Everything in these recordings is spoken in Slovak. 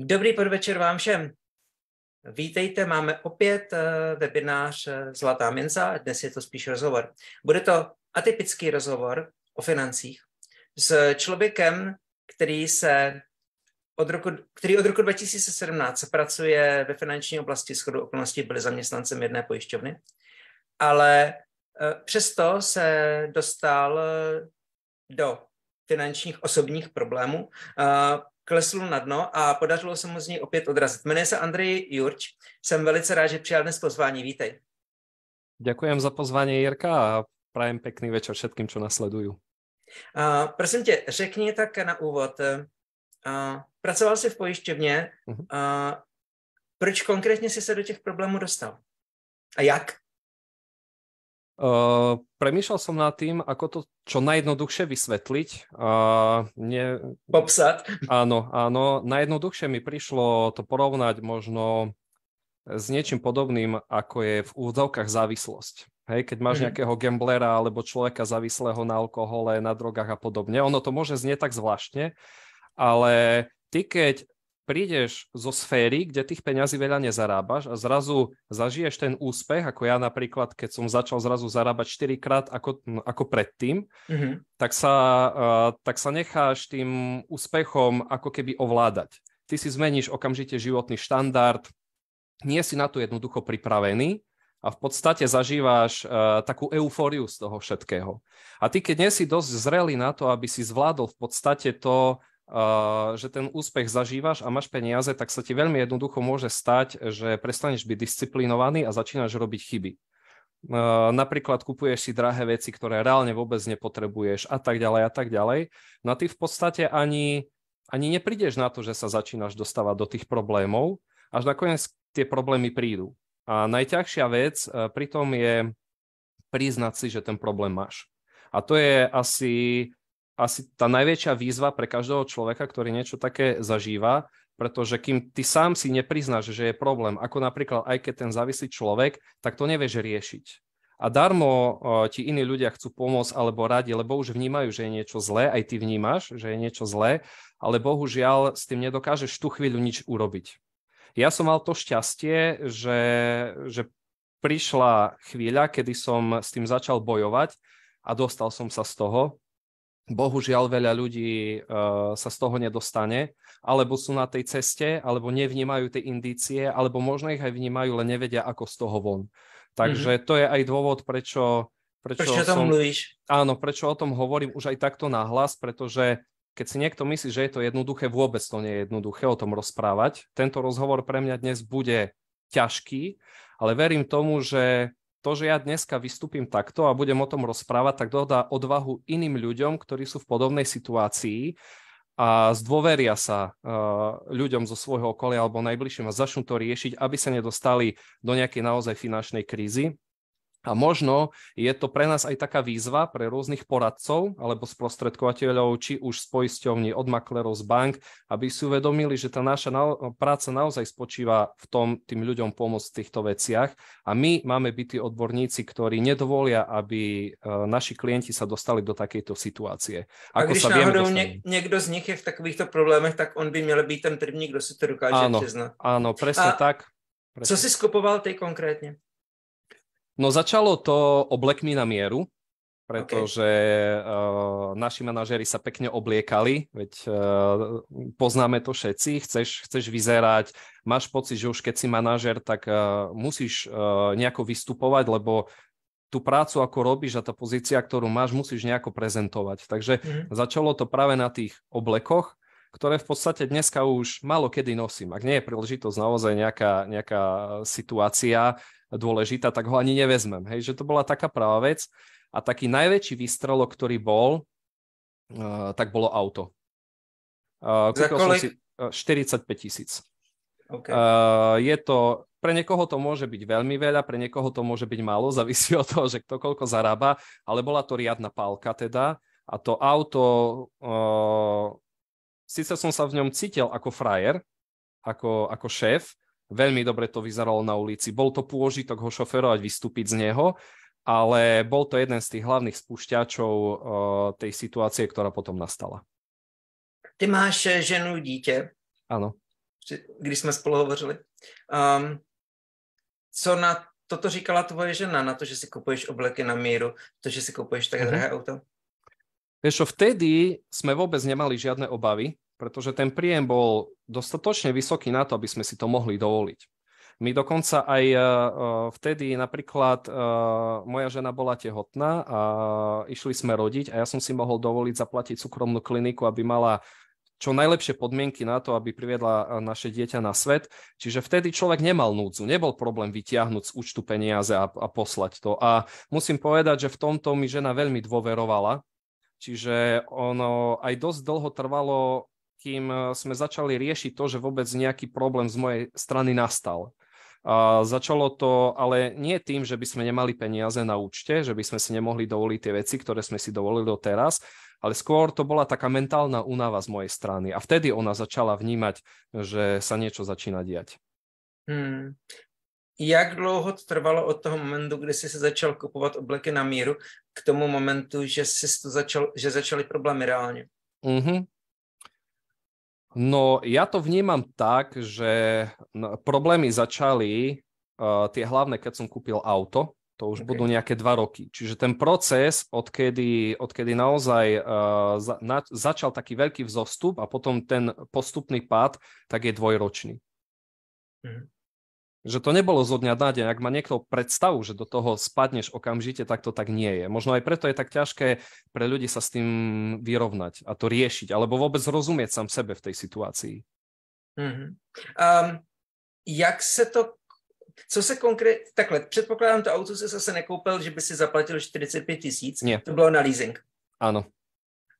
Dobrý podvečer vám všem. Vítejte, máme opět eh, webinář eh, Zlatá minca, dnes je to spíš rozhovor. Bude to atypický rozhovor o financích s člověkem, který se od roku, který od roku 2017 pracuje ve finanční oblasti, schodu okolností byl zaměstnancem jedné pojišťovny, ale eh, přesto se dostal do finančních osobních problémů, klesl na dno a podařilo se mu z něj opět odrazit. Jmenuje se Andrej Jurč, jsem velice rád, že přijal dnes pozvání. Vítej. Ďakujem za pozvání, Jirka a prajem pekný večer všetkým, čo nasledujú. Uh, prosím tě, řekni tak na úvod, uh, pracoval jsi v pojišťovně, uh, proč konkrétně jsi se do těch problémů dostal? A jak? Ehm, premýšľal som nad tým, ako to čo najjednoduchšie vysvetliť. Uh, ehm, ne... Popsať. Áno, áno. Najjednoduchšie mi prišlo to porovnať možno s niečím podobným, ako je v údzovkách závislosť. Hej, keď máš mm. nejakého gamblera alebo človeka závislého na alkohole, na drogách a podobne, ono to môže znieť tak zvláštne, ale ty keď prídeš zo sféry, kde tých peňazí veľa nezarábaš a zrazu zažiješ ten úspech, ako ja napríklad, keď som začal zrazu zarábať 4 krát ako, no, ako predtým, mm-hmm. tak, sa, uh, tak sa necháš tým úspechom ako keby ovládať. Ty si zmeníš okamžite životný štandard, nie si na to jednoducho pripravený a v podstate zažíváš uh, takú eufóriu z toho všetkého. A ty, keď nie si dosť zrelý na to, aby si zvládol v podstate to, že ten úspech zažívaš a máš peniaze, tak sa ti veľmi jednoducho môže stať, že prestaneš byť disciplinovaný a začínaš robiť chyby. Napríklad kupuješ si drahé veci, ktoré reálne vôbec nepotrebuješ a tak ďalej a tak ďalej. No a ty v podstate ani, ani neprídeš na to, že sa začínaš dostávať do tých problémov, až nakoniec tie problémy prídu. A najťažšia vec e, pritom je priznať si, že ten problém máš. A to je asi asi tá najväčšia výzva pre každého človeka, ktorý niečo také zažíva, pretože kým ty sám si nepriznáš, že je problém, ako napríklad aj keď ten závislý človek, tak to nevieš riešiť. A darmo ti iní ľudia chcú pomôcť alebo radi, lebo už vnímajú, že je niečo zlé, aj ty vnímaš, že je niečo zlé, ale bohužiaľ s tým nedokážeš tú chvíľu nič urobiť. Ja som mal to šťastie, že, že prišla chvíľa, kedy som s tým začal bojovať a dostal som sa z toho, bohužiaľ veľa ľudí uh, sa z toho nedostane, alebo sú na tej ceste, alebo nevnímajú tie indície, alebo možno ich aj vnímajú, len nevedia, ako z toho von. Takže mm-hmm. to je aj dôvod, prečo... Prečo, prečo som, o tom mluvíš? Áno, prečo o tom hovorím už aj takto nahlas, pretože keď si niekto myslí, že je to jednoduché, vôbec to nie je jednoduché o tom rozprávať. Tento rozhovor pre mňa dnes bude ťažký, ale verím tomu, že to, že ja dneska vystúpim takto a budem o tom rozprávať, tak dodá odvahu iným ľuďom, ktorí sú v podobnej situácii a zdôveria sa eh, ľuďom zo svojho okolia alebo najbližším a začnú to riešiť, aby sa nedostali do nejakej naozaj finančnej krízy. A možno je to pre nás aj taká výzva pre rôznych poradcov alebo sprostredkovateľov, či už z poisťovní, od maklerov, z bank, aby si uvedomili, že tá naša na- práca naozaj spočíva v tom tým ľuďom pomôcť v týchto veciach. A my máme byť tí odborníci, ktorí nedovolia, aby e, naši klienti sa dostali do takejto situácie. Ako a když náhodou nie, niekto z nich je v takovýchto problémech, tak on by mal byť ten první, kto si to dokáže áno, Áno, presne a tak. Presne. Co si skupoval tej konkrétne? No začalo to oblekmi na mieru, pretože okay. uh, naši manažeri sa pekne obliekali, veď uh, poznáme to všetci, chceš, chceš vyzerať, máš pocit, že už keď si manažer, tak uh, musíš uh, nejako vystupovať, lebo tú prácu, ako robíš a tá pozícia, ktorú máš, musíš nejako prezentovať. Takže mm-hmm. začalo to práve na tých oblekoch, ktoré v podstate dneska už malo kedy nosím. Ak nie je príležitosť naozaj nejaká, nejaká situácia, dôležitá, tak ho ani nevezmem. Hej, že to bola taká práva vec. A taký najväčší výstrelok, ktorý bol, uh, tak bolo auto. Uh, kúpil som si 45 eh, tisíc. Okay. Uh, je to, pre niekoho to môže byť veľmi veľa, pre niekoho to môže byť málo, závisí od toho, že kto koľko zarába, ale bola to riadna pálka teda a to auto, uh, síce som sa v ňom cítil ako frajer, ako, ako šéf, Veľmi dobre to vyzeralo na ulici. Bol to pôžitok ho šoferovať, vystúpiť z neho, ale bol to jeden z tých hlavných spúšťačov uh, tej situácie, ktorá potom nastala. Ty máš eh, ženu, dítě. Ano. Když jsme spolu hovořili. Um, co na toto říkala tvoje žena, na to, že si kupuješ obleky na míru, to, že si kupuješ tak uh-huh. drahé auto? Vieš, vtedy sme vôbec nemali žiadne obavy, pretože ten príjem bol dostatočne vysoký na to, aby sme si to mohli dovoliť. My dokonca aj e, e, vtedy napríklad e, moja žena bola tehotná a išli sme rodiť a ja som si mohol dovoliť zaplatiť súkromnú kliniku, aby mala čo najlepšie podmienky na to, aby priviedla naše dieťa na svet. Čiže vtedy človek nemal núdzu, nebol problém vytiahnuť z účtu peniaze a, a poslať to. A musím povedať, že v tomto mi žena veľmi dôverovala, čiže ono aj dosť dlho trvalo, kým e, sme začali riešiť to, že vôbec nejaký problém z mojej strany nastal. A začalo to ale nie tým, že by sme nemali peniaze na účte, že by sme si nemohli dovoliť tie veci, ktoré sme si dovolili doteraz, ale skôr to bola taká mentálna únava z mojej strany. A vtedy ona začala vnímať, že sa niečo začína diať. Hmm. Jak dlouho to trvalo od toho momentu, kdy si sa začal kupovať obleky na míru, k tomu momentu, že, si to začal, že začali problémy reálne? Mm-hmm. No ja to vnímam tak, že problémy začali uh, tie hlavné, keď som kúpil auto, to už okay. budú nejaké dva roky. Čiže ten proces, odkedy, odkedy naozaj uh, za, na, začal taký veľký vzostup a potom ten postupný pád, tak je dvojročný. Mm že to nebolo zo dňa na deň. Ak má niekto predstavu, že do toho spadneš okamžite, tak to tak nie je. Možno aj preto je tak ťažké pre ľudí sa s tým vyrovnať a to riešiť, alebo vôbec rozumieť sám sebe v tej situácii. Mm-hmm. Um, jak se to, co se konkrétne. takhle, předpokládám, to auto se zase nekoupil, že by si zaplatil 45 tisíc, to bylo na leasing. Ano.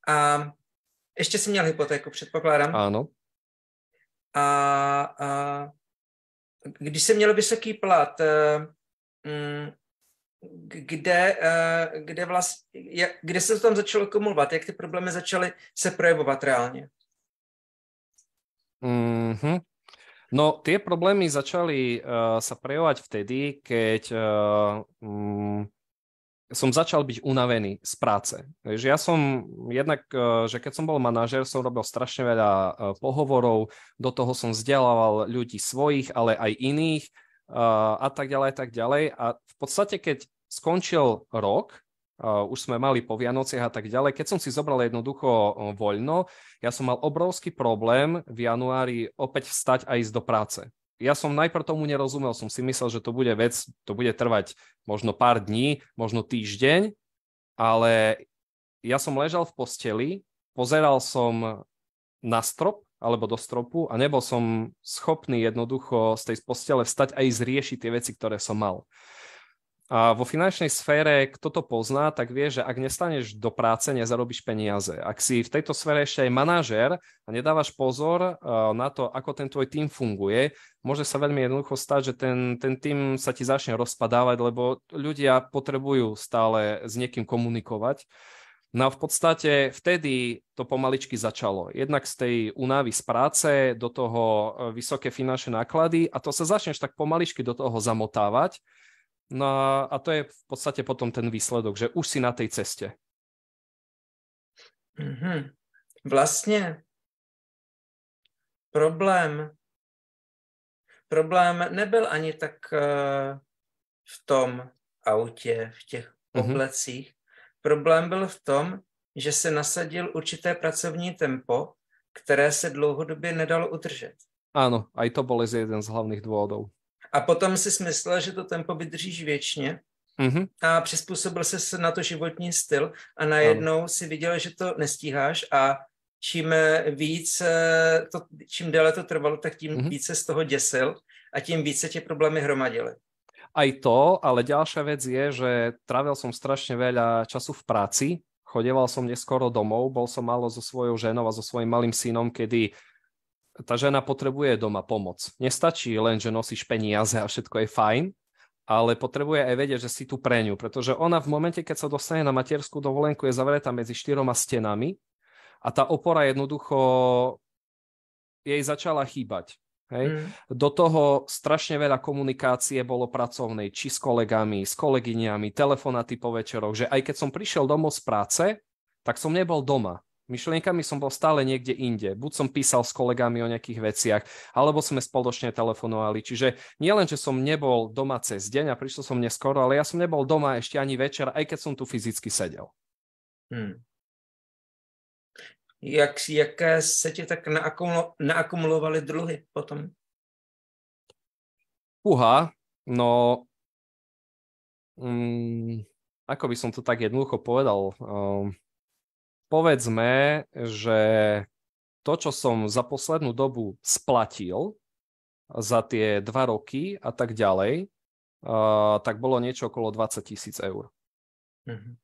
A ehm, ještě si měl hypotéku, předpokládám. Ano. A, a když jsem měl vysoký plat, eh, mm, kde, eh, kde, vlastně, kde se to tam začalo kumulovat, jak ty problémy začaly se projevovat reálně? Mm-hmm. No, tie problémy začali uh, sa prejovať vtedy, keď uh, som začal byť unavený z práce. Takže ja som jednak, e, že keď som bol manažer, som robil strašne veľa e, pohovorov, do toho som vzdelával ľudí svojich, ale aj iných e, a tak ďalej, a tak ďalej. A v podstate, keď skončil rok, už sme mali po Vianociach a tak ďalej, keď som si zobral jednoducho voľno, ja som mal obrovský problém v januári opäť vstať a ísť do práce ja som najprv tomu nerozumel, som si myslel, že to bude vec, to bude trvať možno pár dní, možno týždeň, ale ja som ležal v posteli, pozeral som na strop alebo do stropu a nebol som schopný jednoducho z tej postele vstať a ísť riešiť tie veci, ktoré som mal. A vo finančnej sfére, kto to pozná, tak vie, že ak nestaneš do práce, nezarobíš peniaze. Ak si v tejto sfére ešte aj manažér a nedávaš pozor eh, na to, ako ten tvoj tým funguje, môže sa veľmi jednoducho stať, že ten, ten tým sa ti začne rozpadávať, lebo ľudia potrebujú stále s niekým komunikovať. No a v podstate vtedy to pomaličky začalo. Jednak z tej únavy z práce do toho eh, vysoké finančné náklady a to sa začneš tak pomaličky do toho zamotávať No a, to je v podstate potom ten výsledok, že už si na tej ceste. Mm-hmm. Vlastne problém, problém nebyl ani tak uh, v tom autě, v těch mhm. oblecích. Mm-hmm. Problém byl v tom, že se nasadil určité pracovní tempo, které se dlouhodobě nedalo udržet. Áno, aj to bol jeden z hlavných dôvodov. A potom si myslel, že to tempo vydržíš věčně mm-hmm. a přizpůsobil se na to životní styl a najednou ano. si viděl, že to nestíháš a čím eh, víc, eh, to, čím déle to trvalo, tak tím mm-hmm. více z toho děsil a tím více tě problémy hromadily. Aj to, ale ďalšia vec je, že trávil som strašne veľa času v práci, chodeval som neskoro domov, bol som málo so svojou ženou a so svojím malým synom, kedy tá žena potrebuje doma pomoc. Nestačí len, že nosíš peniaze a všetko je fajn, ale potrebuje aj vedieť, že si tu pre ňu, pretože ona v momente, keď sa dostane na materskú dovolenku, je zavretá medzi štyroma stenami a tá opora jednoducho jej začala chýbať. Hej? Mm. Do toho strašne veľa komunikácie bolo pracovnej, či s kolegami, s kolegyňami, telefonáty po večeroch, že aj keď som prišiel domov z práce, tak som nebol doma myšlienkami som bol stále niekde inde. Buď som písal s kolegami o nejakých veciach, alebo sme spoločne telefonovali. Čiže nie len, že som nebol doma cez deň a prišiel som neskoro, ale ja som nebol doma ešte ani večer, aj keď som tu fyzicky sedel. Hmm. Jak, jaké se ti tak naakumulo, naakumulovali druhy potom? Uha, no... Mm, ako by som to tak jednoducho povedal? Um, povedzme, že to, čo som za poslednú dobu splatil za tie dva roky a tak ďalej, uh, tak bolo niečo okolo 20 tisíc eur. Uh-huh.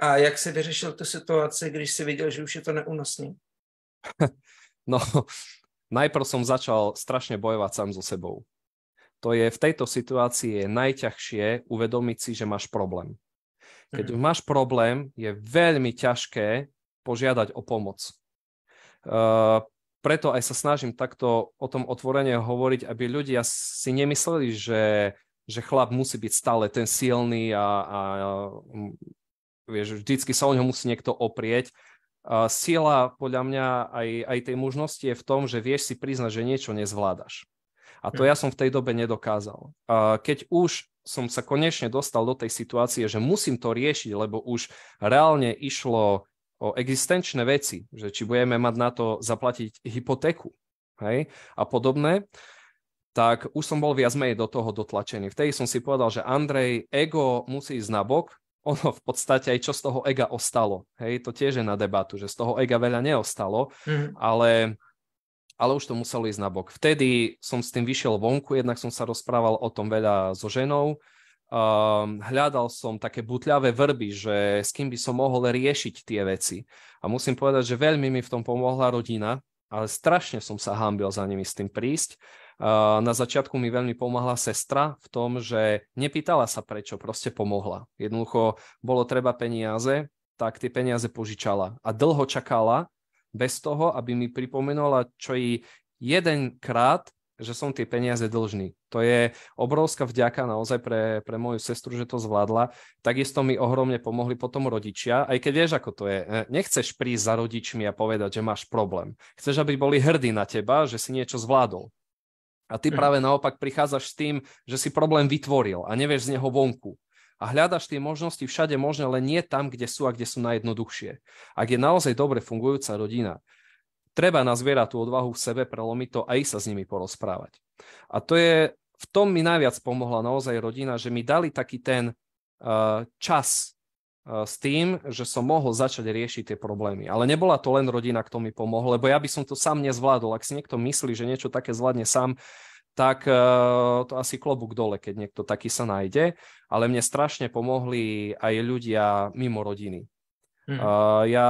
A jak si vyriešil tú situáciu, když si videl, že už je to neúnosný? no, najprv som začal strašne bojovať sám so sebou. To je v tejto situácii je najťažšie uvedomiť si, že máš problém. Keď mm-hmm. máš problém, je veľmi ťažké požiadať o pomoc. Uh, preto aj sa snažím takto o tom otvorene hovoriť, aby ľudia si nemysleli, že, že chlap musí byť stále ten silný a, a mm, vieš, vždycky sa o ňom musí niekto oprieť. Uh, eh, sila podľa mňa aj, aj tej možnosti je v tom, že vieš si priznať, že niečo nezvládaš. A to mhm. ja som v tej dobe nedokázal. Uh, keď už som sa konečne dostal do tej situácie, že musím to riešiť, lebo už reálne išlo o existenčné veci, že či budeme mať na to zaplatiť hypotéku hej, a podobné, tak už som bol viac menej do toho dotlačený. Vtedy som si povedal, že Andrej, ego musí ísť na bok, ono v podstate aj čo z toho ega ostalo. Hej, to tiež je na debatu, že z toho ega veľa neostalo, mm. ale ale už to muselo ísť nabok. Vtedy som s tým vyšiel vonku, jednak som sa rozprával o tom veľa so ženou, um, hľadal som také butľavé vrby, že s kým by som mohol riešiť tie veci. A musím povedať, že veľmi mi v tom pomohla rodina, ale strašne som sa hámbil za nimi s tým prísť. Uh, na začiatku mi veľmi pomohla sestra v tom, že nepýtala sa prečo, proste pomohla. Jednoducho bolo treba peniaze, tak tie peniaze požičala. A dlho čakala, bez toho, aby mi pripomenula čo i jedenkrát, že som tie peniaze dlžný. To je obrovská vďaka naozaj pre, pre moju sestru, že to zvládla. Takisto mi ohromne pomohli potom rodičia, aj keď vieš, ako to je. E, nechceš prísť za rodičmi a povedať, že máš problém. Chceš, aby boli hrdí na teba, že si niečo zvládol. A ty mhm. práve naopak prichádzaš s tým, že si problém vytvoril a nevieš z neho vonku a hľadaš tie možnosti všade možné, len nie tam, kde sú a kde sú najjednoduchšie. Ak je naozaj dobre fungujúca rodina, treba nazvierať tú odvahu v sebe, prelomiť to a ísť sa s nimi porozprávať. A to je, v tom mi najviac pomohla naozaj rodina, že mi dali taký ten uh, čas uh, s tým, že som mohol začať riešiť tie problémy. Ale nebola to len rodina, kto mi pomohol, lebo ja by som to sám nezvládol. Ak si niekto myslí, že niečo také zvládne sám, tak uh, to asi klobúk dole, keď niekto taký sa nájde. Ale mne strašne pomohli aj ľudia mimo rodiny. Mm. Uh, ja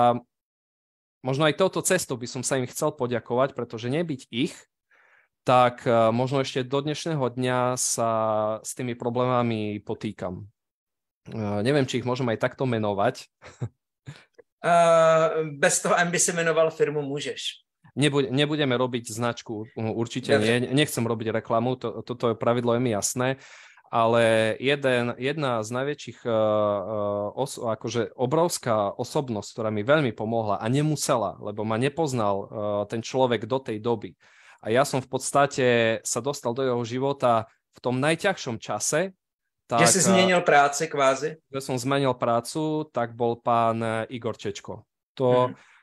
možno aj touto cestou by som sa im chcel poďakovať, pretože nebyť ich, tak uh, možno ešte do dnešného dňa sa s tými problémami potýkam. Uh, neviem, či ich môžem aj takto menovať. uh, bez toho, aby si menoval firmu, môžeš. Nebude, nebudeme robiť značku, určite nie. Nechcem robiť reklamu, to, toto je pravidlo, je mi jasné ale jeden, jedna z najväčších uh, os, akože obrovská osobnosť, ktorá mi veľmi pomohla a nemusela, lebo ma nepoznal uh, ten človek do tej doby. A ja som v podstate sa dostal do jeho života v tom najťažšom čase. Tak, Kde si zmenil práce kvázi? Kde som zmenil prácu, tak bol pán Igor Čečko. To, hmm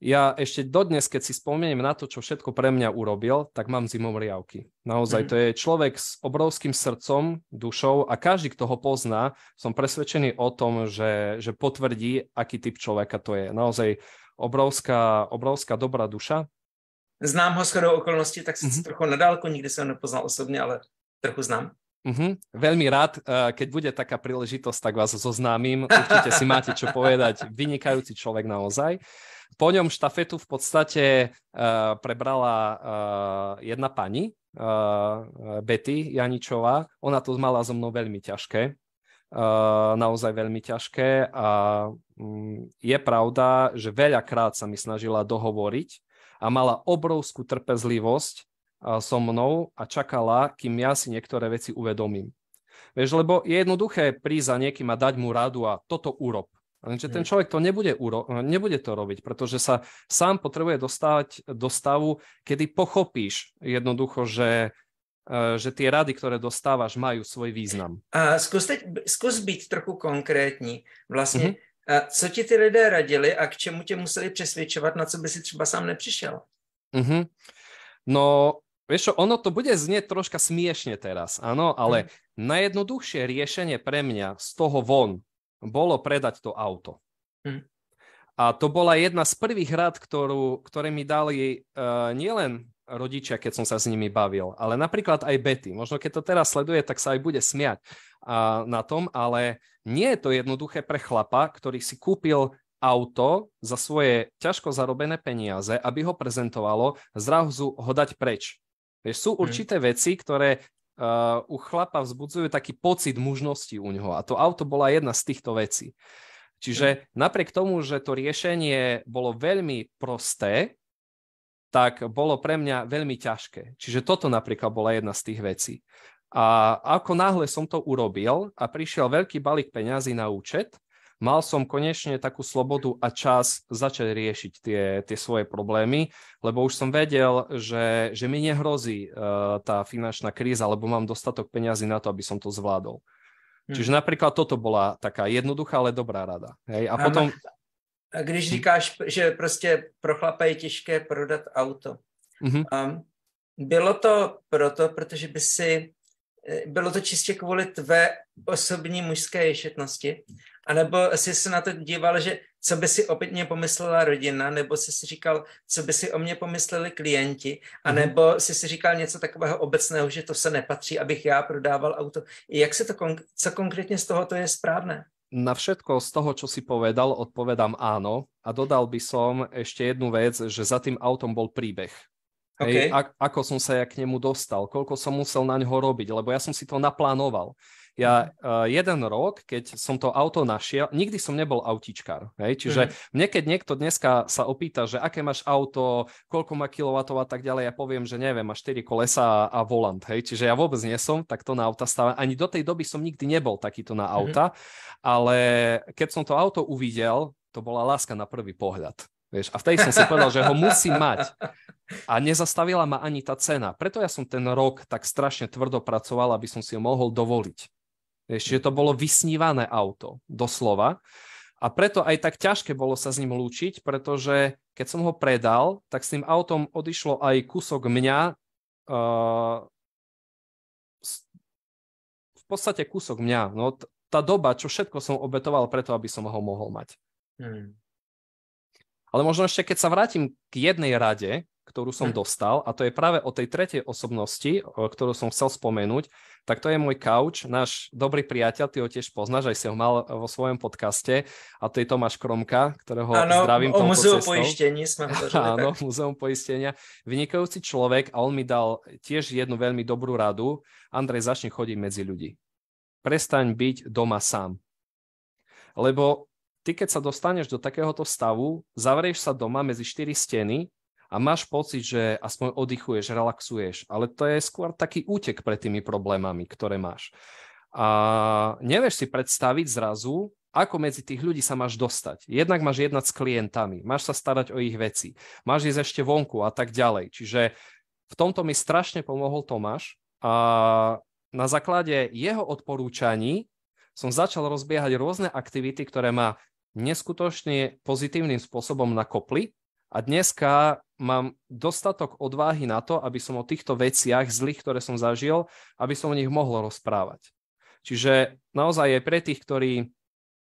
ja ešte dodnes, keď si spomeniem na to, čo všetko pre mňa urobil, tak mám zimom riavky. Naozaj, mhm. to je človek s obrovským srdcom, dušou a každý, kto ho pozná, som presvedčený o tom, že, že potvrdí, aký typ človeka to je. Naozaj obrovská, obrovská dobrá duša. Znám ho skoro okolností, tak som mm-hmm. trochu nadálku, nikdy som ho nepoznal osobne, ale trochu znám. Uh-huh. Veľmi rád, eh, keď bude taká príležitosť, tak vás zoznámim. Určite si máte čo povedať. Vynikajúci človek naozaj. Po ňom štafetu v podstate uh, prebrala uh, jedna pani, uh, Betty Janičová. Ona to mala so mnou veľmi ťažké. Uh, naozaj veľmi ťažké a um, je pravda, že veľakrát sa mi snažila dohovoriť a mala obrovskú trpezlivosť so mnou a čakala, kým ja si niektoré veci uvedomím. Vieš, lebo je jednoduché prísť za niekým a dať mu radu a toto urob. Lenže ten človek to nebude, uro- nebude to robiť, pretože sa sám potrebuje dostávať do stavu, kedy pochopíš jednoducho, že, e, že tie rady, ktoré dostávaš, majú svoj význam. A skús, teď, skús byť trochu konkrétny. Vlastne mm-hmm. a co ti tie lidé radili a k čemu tě museli presvedčovať, na co by si třeba sám neprišiel? Mm-hmm. No, Vieš čo, ono to bude znieť troška smiešne teraz, áno, ale mm. najjednoduchšie riešenie pre mňa z toho von bolo predať to auto. Mm. A to bola jedna z prvých rád, ktorú, ktoré mi dali uh, nielen rodičia, keď som sa s nimi bavil, ale napríklad aj Betty. Možno keď to teraz sleduje, tak sa aj bude smiať uh, na tom, ale nie je to jednoduché pre chlapa, ktorý si kúpil auto za svoje ťažko zarobené peniaze, aby ho prezentovalo, zrazu ho dať preč Vieš, sú hm. určité mm. veci, ktoré uh, u chlapa vzbudzujú taký pocit mužnosti u ňoho a to auto bola jedna z týchto vecí. Čiže mm. napriek tomu, že to riešenie bolo veľmi prosté, tak bolo pre mňa veľmi ťažké. Čiže toto napríklad bola jedna z tých vecí. A ako náhle som to urobil a prišiel veľký balík peňazí na účet, mal som konečne takú slobodu a čas začať riešiť tie, tie svoje problémy, lebo už som vedel, že, že mi nehrozí uh, tá finančná kríza, lebo mám dostatok peňazí na to, aby som to zvládol. Hmm. Čiže napríklad toto bola taká jednoduchá, ale dobrá rada. Hej? A potom... A když hm. říkáš, že prostě pro chlapa je těžké prodat auto, mm-hmm. um, bylo to proto, protože by si, eh, bylo to čistě kvůli tvé osobní mužské ješetnosti, a nebo jsi se na to díval, že co by si opět mě pomyslela rodina, nebo jsi si říkal, co by si o mě pomysleli klienti, mhm. anebo jsi si říkal něco takového obecného, že to se nepatří, abych já prodával auto. Jak se to, co konkrétně z toho to je správné? Na všetko z toho, čo si povedal, odpovedám áno. A dodal by som ešte jednu vec, že za tým autom bol príbeh. Okay. Hej, a- ako som sa ja k nemu dostal, koľko som musel na ňo robiť, lebo ja som si to naplánoval. Ja uh, jeden rok, keď som to auto našiel, nikdy som nebol autíčkar. Hej? Čiže mm-hmm. mne, keď niekto dneska sa opýta, že aké máš auto, koľko má kilovatov a tak ďalej, ja poviem, že neviem, má 4 kolesa a, a volant. Hej? Čiže ja vôbec nie som takto na auta stále. Ani do tej doby som nikdy nebol takýto na mhm. auta, mm-hmm. ale keď som to auto uvidel, to bola láska na prvý pohľad. Vieš, a vtedy som si povedal, že ho musí mať. A nezastavila ma ani tá cena. Preto ja som ten rok tak strašne tvrdo pracoval, aby som si ho mohol dovoliť. Čiže to bolo vysnívané auto, doslova. A preto aj tak ťažké bolo sa s ním lúčiť, pretože keď som ho predal, tak s tým autom odišlo aj kúsok mňa, uh, v podstate kúsok mňa. No, t- tá doba, čo všetko som obetoval preto, aby som ho mohol mať. Hmm. Ale možno ešte, keď sa vrátim k jednej rade, ktorú som hm. dostal, a to je práve o tej tretej osobnosti, ktorú som chcel spomenúť, tak to je môj couch, náš dobrý priateľ, ty ho tiež poznáš, aj si ho mal vo svojom podcaste, a to je Tomáš Kromka, ktorého ano, zdravím o muzeu cestou. poistení sme Áno, muzeum poistenia. Vynikajúci človek a on mi dal tiež jednu veľmi dobrú radu. Andrej, začne chodiť medzi ľudí. Prestaň byť doma sám. Lebo ty, keď sa dostaneš do takéhoto stavu, zavrieš sa doma medzi štyri steny a máš pocit, že aspoň oddychuješ, relaxuješ, ale to je skôr taký útek pred tými problémami, ktoré máš. A nevieš si predstaviť zrazu, ako medzi tých ľudí sa máš dostať. Jednak máš jednať s klientami, máš sa starať o ich veci, máš ísť ešte vonku a tak ďalej. Čiže v tomto mi strašne pomohol Tomáš a na základe jeho odporúčaní som začal rozbiehať rôzne aktivity, ktoré ma neskutočne pozitívnym spôsobom nakopli a dneska mám dostatok odváhy na to, aby som o týchto veciach zlých, ktoré som zažil, aby som o nich mohol rozprávať. Čiže naozaj je pre tých, ktorí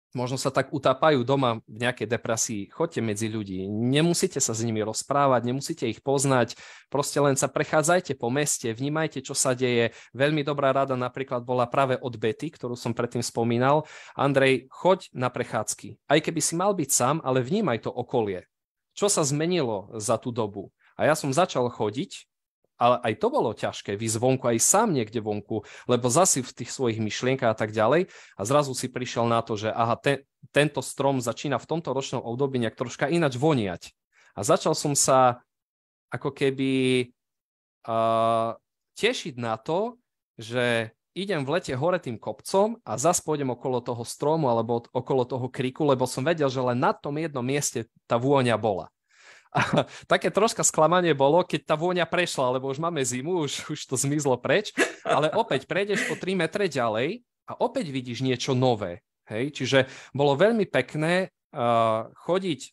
možno sa tak utápajú doma v nejakej depresii, chodte medzi ľudí, nemusíte sa s nimi rozprávať, nemusíte ich poznať, proste len sa prechádzajte po meste, vnímajte, čo sa deje. Veľmi dobrá rada napríklad bola práve od Betty, ktorú som predtým spomínal. Andrej, choď na prechádzky. Aj keby si mal byť sám, ale vnímaj to okolie čo sa zmenilo za tú dobu. A ja som začal chodiť, ale aj to bolo ťažké, vy zvonku, aj sám niekde vonku, lebo zasi v tých svojich myšlienkach a tak ďalej a zrazu si prišiel na to, že aha, te, tento strom začína v tomto ročnom období nejak troška ináč voniať. A začal som sa ako keby uh, tešiť na to, že idem v lete hore tým kopcom a zas pôjdem okolo toho stromu alebo okolo toho kriku, lebo som vedel, že len na tom jednom mieste tá vôňa bola. A také troška sklamanie bolo, keď tá vôňa prešla, lebo už máme zimu, už, už to zmizlo preč, ale opäť prejdeš po 3 metre ďalej a opäť vidíš niečo nové. Hej? Čiže bolo veľmi pekné uh, chodiť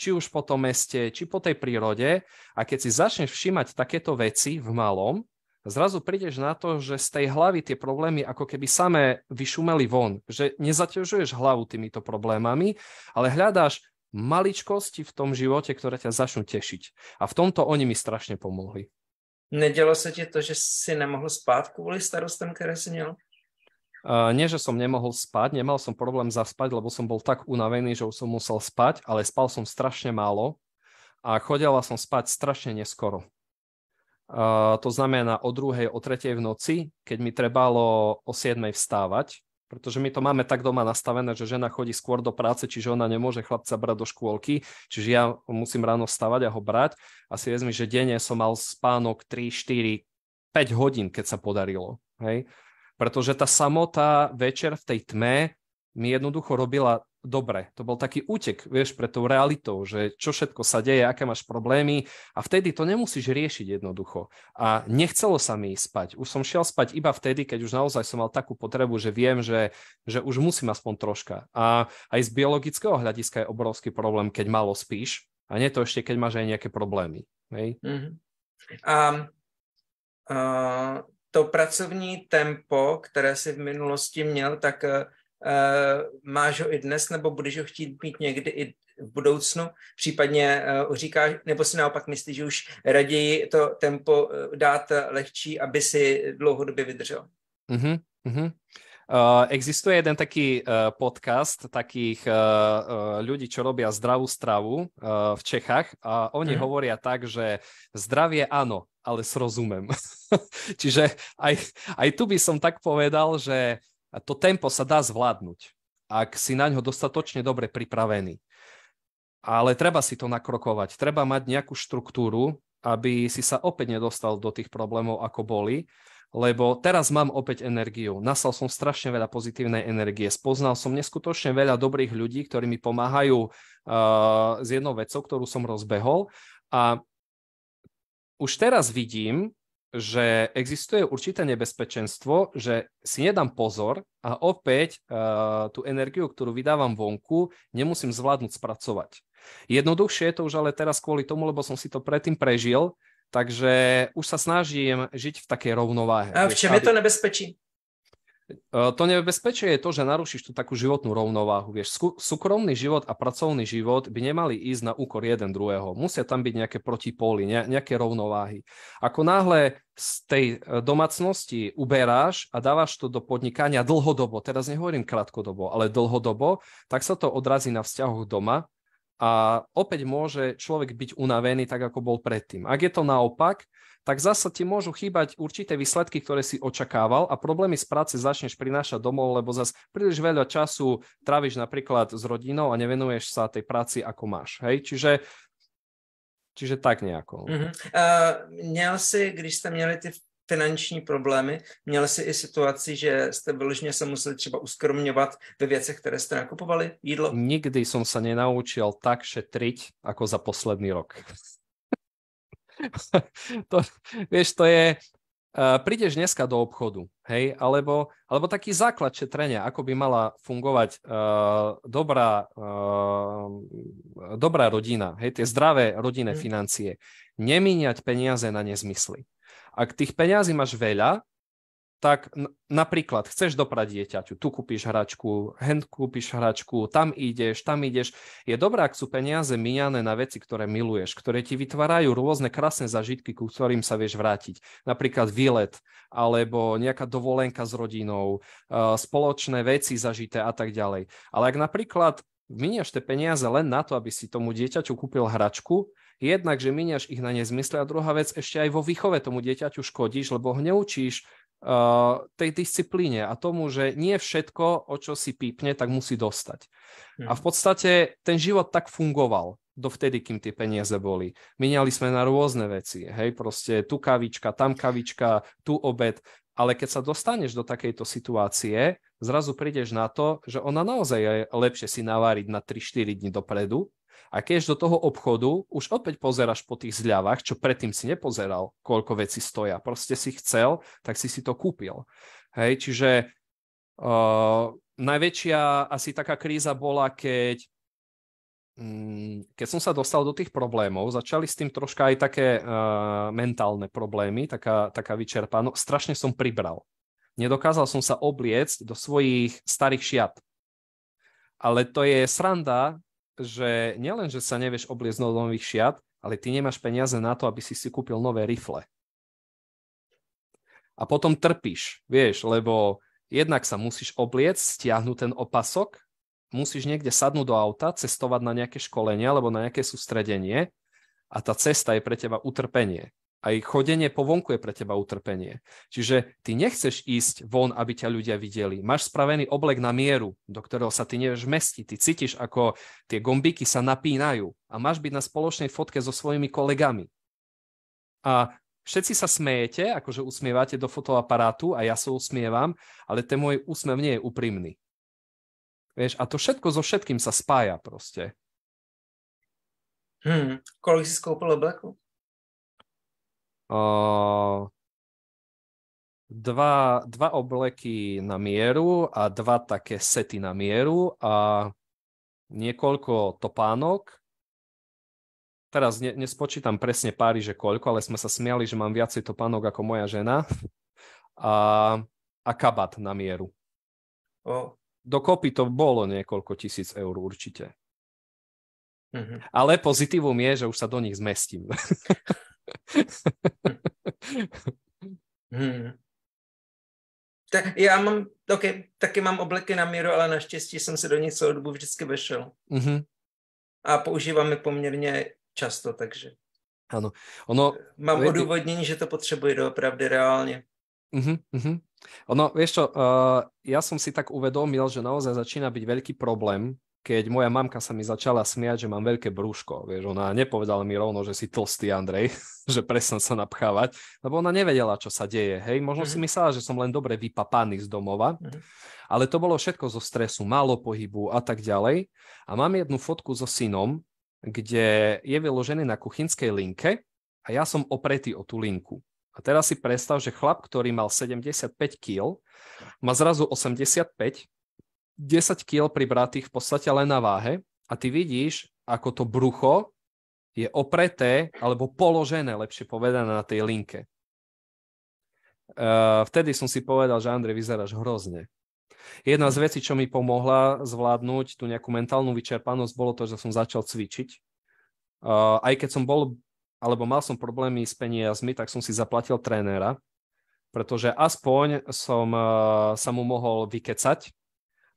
či už po tom meste, či po tej prírode a keď si začneš všímať takéto veci v malom, zrazu prídeš na to, že z tej hlavy tie problémy ako keby samé vyšumeli von, že nezaťažuješ hlavu týmito problémami, ale hľadáš maličkosti v tom živote, ktoré ťa začnú tešiť. A v tomto oni mi strašne pomohli. Nedelo sa ti to, že si nemohol spáť kvôli starostem, ktoré si měl? Uh, nie, že som nemohol spať, nemal som problém zaspať, lebo som bol tak unavený, že už som musel spať, ale spal som strašne málo a chodila som spať strašne neskoro to znamená o druhej, o tretej v noci, keď mi trebalo o 7 vstávať, pretože my to máme tak doma nastavené, že žena chodí skôr do práce, čiže ona nemôže chlapca brať do škôlky, čiže ja musím ráno vstávať a ho brať. A si vezmi, že denne som mal spánok 3, 4, 5 hodín, keď sa podarilo. Hej? Pretože tá samota večer v tej tme mi jednoducho robila dobre. To bol taký útek, vieš, pred tou realitou, že čo všetko sa deje, aké máš problémy a vtedy to nemusíš riešiť jednoducho. A nechcelo sa mi spať. Už som šiel spať iba vtedy, keď už naozaj som mal takú potrebu, že viem, že, že už musím aspoň troška. A aj z biologického hľadiska je obrovský problém, keď málo spíš a nie to ešte, keď máš aj nejaké problémy. Hej? Mm-hmm. A, a to pracovní tempo, které si v minulosti měl, tak eh, Eh, máš ho i dnes, nebo budeš ho chtít mít někdy i v budoucnu, případně uh, říkáš, nebo si naopak myslíš, že už raději to tempo eh, dát lehčí, aby si dlouhodobě vydržel? Mm-hmm, Uh, existuje jeden taký uh, podcast takých uh, ľudí, čo robia zdravú stravu v Čechách a oni mm-hmm. hovoria tak, že zdravie áno, ale s rozumem. Čiže aj, aj tu by som tak povedal, že a to tempo sa dá zvládnuť, ak si na ňo dostatočne dobre pripravený. Ale treba si to nakrokovať, treba mať nejakú štruktúru, aby si sa opäť nedostal do tých problémov, ako boli, lebo teraz mám opäť energiu. Nasal som strašne veľa pozitívnej energie, spoznal som neskutočne veľa dobrých ľudí, ktorí mi pomáhajú uh, s jednou vecou, ktorú som rozbehol a už teraz vidím, že existuje určité nebezpečenstvo, že si nedám pozor a opäť uh, tú energiu, ktorú vydávam vonku, nemusím zvládnuť spracovať. Jednoduchšie je to už ale teraz kvôli tomu, lebo som si to predtým prežil, takže už sa snažím žiť v takej rovnováhe. A v čem je to nebezpečí? E, to nebezpečie je to, že narušíš tú takú životnú rovnováhu. Vieš, súkromný život a pracovný život by nemali ísť na úkor jeden druhého. Musia tam byť nejaké protipóly, nejaké rovnováhy. Ako náhle z tej e, domácnosti uberáš a dávaš to do podnikania dlhodobo, teraz nehovorím krátkodobo, ale dlhodobo, tak sa to odrazí na vzťahoch doma a opäť môže človek byť unavený tak, ako bol predtým. Ak je to naopak, tak zase ti môžu chýbať určité výsledky, ktoré si očakával a problémy z práce začneš prinášať domov, lebo zase príliš veľa času tráviš napríklad s rodinou a nevenuješ sa tej práci, ako máš. Hej? Čiže Čiže tak nejako. Uh-huh. Uh, měl si, když jste měli ty finanční problémy, měl si i situaci, že jste vyloženě se museli třeba uskromňovat ve věcech, které jste nakupovali, jídlo? Nikdy som sa nenaučil tak šetriť, ako za posledný rok. to, vieš, to je, uh, prídeš dneska do obchodu, hej, alebo, alebo taký základ šetrenia, ako by mala fungovať uh, dobrá, uh, dobrá rodina, hej, tie zdravé rodinné mm. financie. Nemíňať peniaze na nezmysly. Ak tých peňazí máš veľa, tak napríklad chceš doprať dieťaťu, tu kúpiš hračku, hen kúpiš hračku, tam ideš, tam ideš. Je dobré, ak sú peniaze míňané na veci, ktoré miluješ, ktoré ti vytvárajú rôzne krásne zažitky, ku ktorým sa vieš vrátiť. Napríklad výlet, alebo nejaká dovolenka s rodinou, eh, spoločné veci zažité a tak ďalej. Ale ak napríklad miniaš tie peniaze len na to, aby si tomu dieťaťu kúpil hračku, jednak, že miniaš ich na nezmysle a druhá vec, ešte aj vo výchove tomu dieťaťu škodíš, lebo ho neučíš uh, tej disciplíne a tomu, že nie všetko, o čo si pípne, tak musí dostať. Mm. A v mhm. podstate ten život tak fungoval dovtedy, kým tie peniaze boli. Miniali sme na rôzne veci, hej, proste tu kavička, tam kavička, tu obed, ale keď sa dostaneš do takejto situácie, zrazu prídeš na to, že ona naozaj je lepšie si naváriť na 3-4 dní dopredu, a keď do toho obchodu, už opäť pozeráš po tých zľavách, čo predtým si nepozeral, koľko veci stoja. Proste si chcel, tak si si to kúpil. Hej, čiže uh, najväčšia asi taká kríza bola, keď mm, keď som sa dostal do tých problémov, začali s tým troška aj také uh, mentálne problémy, taká, taká vyčerpanosť. No, strašne som pribral. Nedokázal som sa obliecť do svojich starých šiat. Ale to je sranda, že nielen, že sa nevieš obliecť do nových šiat, ale ty nemáš peniaze na to, aby si si kúpil nové rifle. A potom trpíš, vieš, lebo jednak sa musíš obliecť, stiahnuť ten opasok, musíš niekde sadnúť do auta, cestovať na nejaké školenie alebo na nejaké sústredenie a tá cesta je pre teba utrpenie. Aj chodenie po vonku je pre teba utrpenie. Čiže ty nechceš ísť von, aby ťa ľudia videli. Máš spravený oblek na mieru, do ktorého sa ty nevieš mestiť. Ty cítiš, ako tie gombíky sa napínajú a máš byť na spoločnej fotke so svojimi kolegami. A všetci sa smejete, akože usmievate do fotoaparátu a ja sa usmievam, ale ten môj úsmev nie je úprimný. Vieš, a to všetko so všetkým sa spája proste. Hmm, koľko si skúpil obleku? dva, dva obleky na mieru a dva také sety na mieru a niekoľko topánok. Teraz ne, nespočítam presne páry, že koľko, ale sme sa smiali, že mám viacej topánok ako moja žena. A, a kabat na mieru. O. Dokopy to bolo niekoľko tisíc eur určite. Mm-hmm. Ale pozitívum je, že už sa do nich zmestím. hmm. Tak já mám, okay, taky mám obleky na míru, ale naštěstí jsem se do nich celou dobu vždycky vešel. Mm-hmm. A používám je poměrně často, takže. Ano. Ono, mám odůvodnění, že to potřebuji doopravdy reálně. Mm-hmm, mm-hmm. Ono, vieš čo, uh, eh, ja som si tak uvedomil, že naozaj začína byť veľký problém keď moja mamka sa mi začala smiať, že mám veľké brúško. Vieš, ona nepovedala mi rovno, že si tlstý Andrej, že presne sa napchávať, lebo ona nevedela, čo sa deje. Hej, možno mm-hmm. si mhm. myslela, že som len dobre vypapaný z domova, mm-hmm. ale to bolo všetko zo stresu, málo pohybu a tak ďalej. A mám jednu fotku so synom, kde je vyložený na kuchynskej linke a ja som opretý o tú linku. A teraz si predstav, že chlap, ktorý mal 75 kg, má zrazu 85 10 kg pribratých v podstate len na váhe a ty vidíš, ako to brucho je opreté alebo položené, lepšie povedané, na tej linke. Uh, vtedy som si povedal, že Andrej, vyzeráš hrozne. Jedna z vecí, čo mi pomohla zvládnuť tú nejakú mentálnu vyčerpanosť, bolo to, že som začal cvičiť. Uh, aj keď som bol, alebo mal som problémy s peniazmi, tak som si zaplatil trénera, pretože aspoň som uh, sa mu mohol vykecať,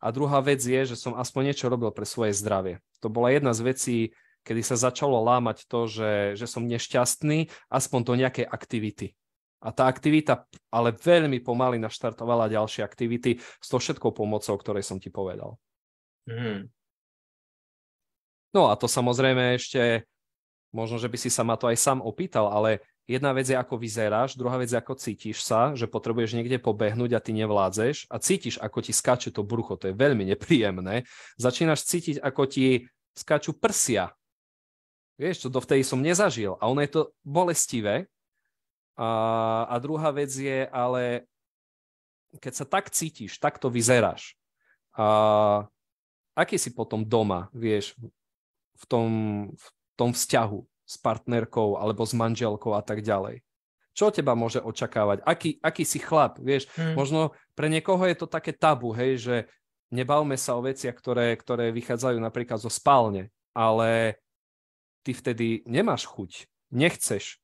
a druhá vec je, že som aspoň niečo robil pre svoje zdravie. To bola jedna z vecí, kedy sa začalo lámať to, že, že som nešťastný, aspoň do nejakej aktivity. A tá aktivita ale veľmi pomaly naštartovala ďalšie aktivity s to všetkou pomocou, ktorej som ti povedal. Mm. No a to samozrejme ešte, možno, že by si sa ma to aj sám opýtal, ale jedna vec je, ako vyzeráš, druhá vec je, ako cítiš sa, že potrebuješ niekde pobehnúť a ty nevládzeš a cítiš, ako ti skáče to brucho, to je veľmi nepríjemné. Začínaš cítiť, ako ti skáču prsia. Vieš, to dovtedy som nezažil a ono je to bolestivé. A, a druhá vec je, ale keď sa tak cítiš, takto vyzeráš. A aký si potom doma, vieš, v tom, v tom vzťahu, s partnerkou alebo s manželkou a tak ďalej. Čo od teba môže očakávať? Aký, aký si chlap, vieš? Hmm. Možno pre niekoho je to také tabu, hej, že nebavme sa o veciach, ktoré, ktoré vychádzajú napríklad zo spálne, ale ty vtedy nemáš chuť, nechceš.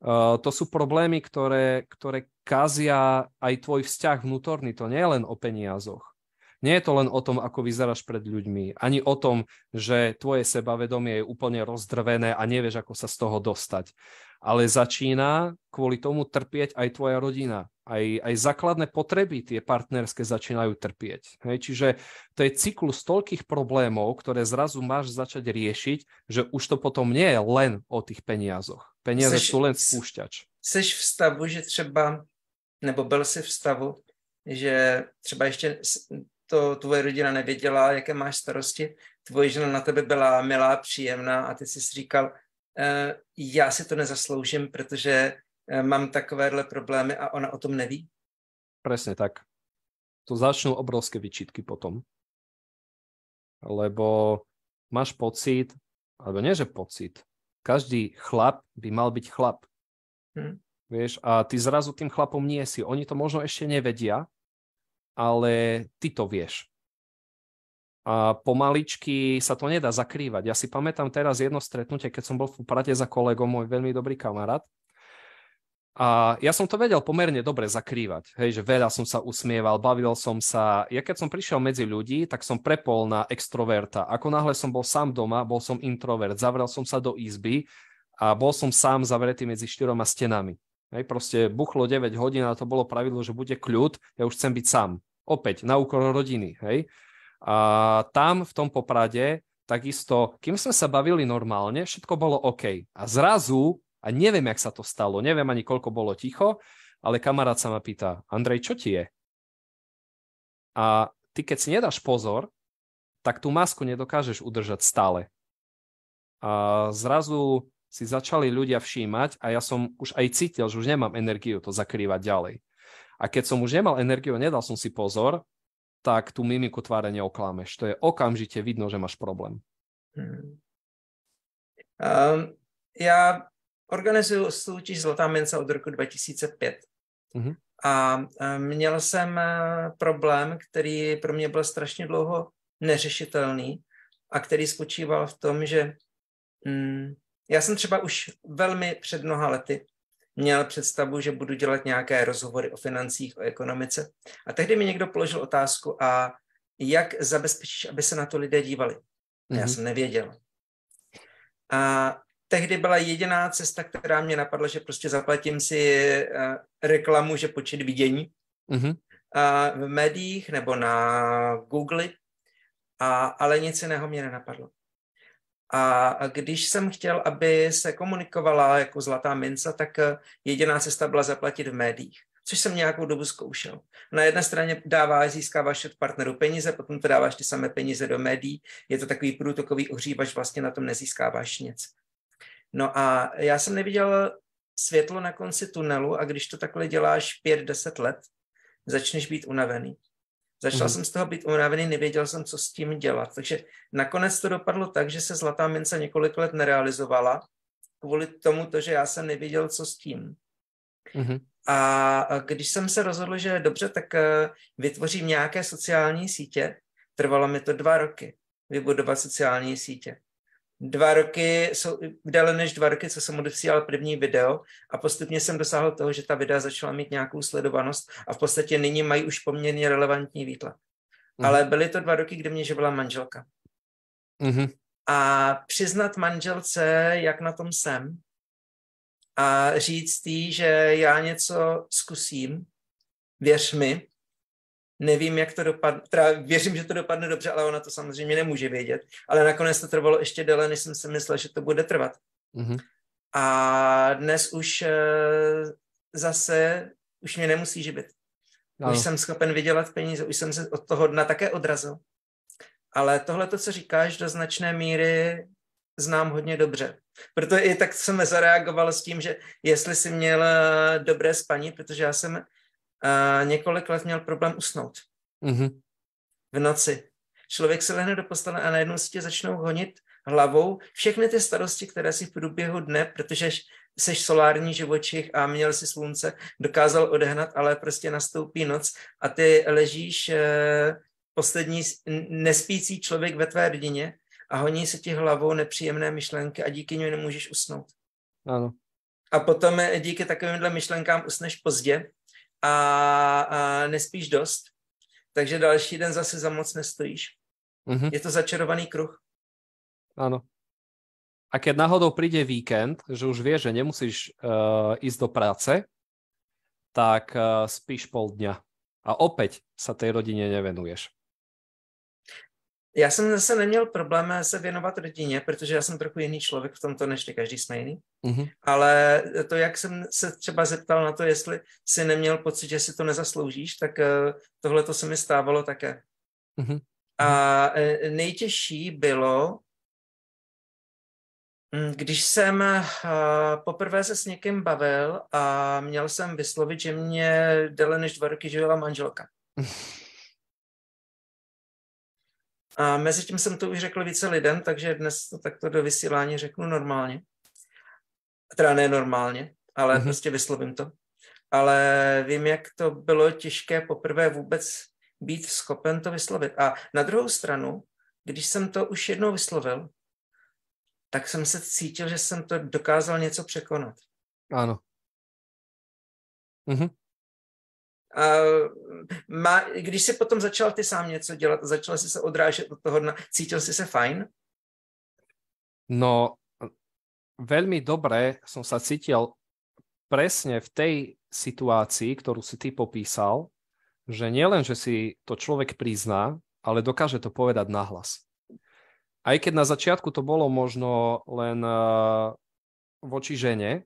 Uh, to sú problémy, ktoré, ktoré kazia aj tvoj vzťah vnútorný. To nie je len o peniazoch. Nie je to len o tom, ako vyzeráš pred ľuďmi, ani o tom, že tvoje sebavedomie je úplne rozdrvené a nevieš, ako sa z toho dostať. Ale začína kvôli tomu trpieť aj tvoja rodina. Aj, aj základné potreby tie partnerské začínajú trpieť. Hej? Čiže to je cyklus toľkých problémov, ktoré zrazu máš začať riešiť, že už to potom nie je len o tých peniazoch. Peniaze seš, sú len spúšťač. Seš v stavu, že třeba, nebo byl si v stavu, že třeba ešte to tvoje rodina nevěděla, jaké máš starosti, tvoje žena na tebe byla milá, příjemná a ty jsi říkal, e, já si to nezasloužím, protože eh, mám takovéhle problémy a ona o tom neví? Presne tak. To začnú obrovské vyčítky potom. Lebo máš pocit, alebo nie že pocit, každý chlap by mal byť chlap. Hm. Vieš, a ty zrazu tým chlapom nie si. Oni to možno ešte nevedia, ale ty to vieš. A pomaličky sa to nedá zakrývať. Ja si pamätám teraz jedno stretnutie, keď som bol v Prate za kolegom, môj veľmi dobrý kamarát. A ja som to vedel pomerne dobre zakrývať, hej, že veľa som sa usmieval, bavil som sa. Ja keď som prišiel medzi ľudí, tak som prepol na extroverta. Ako náhle som bol sám doma, bol som introvert, zavrel som sa do izby a bol som sám zavretý medzi štyroma stenami. Hej, proste buchlo 9 hodín a to bolo pravidlo, že bude kľud, ja už chcem byť sám. Opäť na úkor rodiny, hej. A tam v tom Poprade takisto, kým sme sa bavili normálne, všetko bolo OK. A zrazu, a neviem, jak sa to stalo, neviem ani koľko bolo ticho, ale kamarát sa ma pýta, Andrej, čo ti je? A ty, keď si nedáš pozor, tak tú masku nedokážeš udržať stále. A zrazu si začali ľudia všímať a ja som už aj cítil, že už nemám energiu to zakrývať ďalej. A keď som už nemal energiu, nedal som si pozor, tak tú mimiku tváre neoklámeš. To je okamžite vidno, že máš problém. Hmm. Um, ehm, já organizujú soutěž Zlatá mince od roku 2005. Mm-hmm. A ehm, měl jsem eh, problém, který pro mě byl strašně dlouho neřešitelný a který spočíval v tom, že mm, já jsem třeba už velmi před mnoha lety měl představu, že budu dělat nějaké rozhovory o financích, o ekonomice. A tehdy mi někdo položil otázku, a jak zabezpečíš, aby se na to lidé dívali? -hmm. já mhm. jsem nevěděl. A tehdy byla jediná cesta, která mě napadla, že prostě zaplatím si eh, reklamu, že počet vidění mm-hmm. v médiích nebo na Google, a, ale nic jiného mě nenapadlo. A když jsem chtěl, aby se komunikovala jako zlatá minca, tak eh, jediná cesta byla zaplatit v médiích, což jsem nějakou dobu zkoušel. Na jedné straně dáváš, získáváš od partnerů peníze, potom to dáváš ty samé peníze do médií. Je to takový průtokový ohřívač, vlastně na tom nezískáváš nic. No a já jsem neviděl světlo na konci tunelu a když to takhle děláš 5-10 let, začneš být unavený. Začal mm. jsem z toho být unavený, nevěděl jsem, co s tím dělat. Takže nakonec to dopadlo tak, že se Zlatá mince několik let nerealizovala kvůli tomu, to, že já jsem nevěděl, co s tím. Mm. A když jsem se rozhodl, že dobře, tak eh, vytvořím nějaké sociální sítě, trvalo mi to dva roky vybudovat sociální sítě dva roky, jsou déle než dva roky, co jsem odesílal první video a postupně jsem dosáhl toho, že ta videa začala mít nějakou sledovanost a v podstatě nyní mají už poměrně relevantní výtlak. Mm-hmm. Ale byly to dva roky, kdy mě živila manželka. Mm-hmm. A přiznat manželce, jak na tom jsem a říct jí, že já něco zkusím, věř mi, Nevím, jak to dopadne, teda věřím, že to dopadne dobře, ale ona to samozřejmě nemůže vědět. Ale nakonec to trvalo ještě déle, než jsem si myslel, že to bude trvat. Mm-hmm. A dnes už eh, zase, už mě nemusí živit. Ano. Už jsem schopen vydělat peníze, už jsem se od toho dna také odrazil. Ale tohle, to, co říkáš, do značné míry znám hodně dobře. Proto i tak jsem zareagoval s tím, že jestli si měl eh, dobré spaní, protože já jsem a několik let měl problém usnout. Mm-hmm. V noci. Člověk se lehne do postele a najednou si tě začnou honit hlavou všechny ty starosti, které si v průběhu dne, protože jsi solární živočich a měl si slunce, dokázal odehnat, ale prostě nastoupí noc a ty ležíš eh, poslední nespící člověk ve tvé rodině a honí se ti hlavou nepříjemné myšlenky a díky němu nemůžeš usnout. Ano. A potom eh, díky takovýmhle myšlenkám usneš pozdě a, a nespíš dost, takže další den zase za moc nestojíš. Mm-hmm. Je to začarovaný kruh. Áno. A keď náhodou príde víkend, že už vieš, že nemusíš uh, ísť do práce, tak uh, spíš pol dňa. A opäť sa tej rodine nevenuješ. Já jsem zase neměl problém se věnovat rodině, protože já jsem trochu jiný člověk v tomto, než ty, každý jsme jiný. Mm-hmm. Ale to, jak jsem se třeba zeptal na to, jestli si neměl pocit, že si to nezasloužíš, tak eh, tohle to se mi stávalo také. Mm-hmm. A mhm. Eh, nejtěžší bylo, hm, když jsem eh, poprvé se s někým bavil a měl jsem vyslovit, že mě déle než dva roky živila manželka. Mm-hmm. A mezi tím jsem to už řekl více lidem, takže dnes to takto do vysílání řeknu normálně. Teda ne normálně, ale mm-hmm. prostě vyslovím to. Ale vím, jak to bylo těžké poprvé vůbec být schopen to vyslovit. A na druhou stranu, když jsem to už jednou vyslovil, tak jsem se cítil, že jsem to dokázal něco překonat. Ano. -hmm. Mm, má, když jsi potom začal ty sám něco dělat a začal jsi se odrážet od toho, cítil jsi se fajn? No, veľmi dobre som sa cítil presne v tej situácii, ktorú si ty popísal, že nielen, že si to človek prizná, ale dokáže to povedať nahlas. Aj keď na začiatku to bolo možno len uh, voči žene,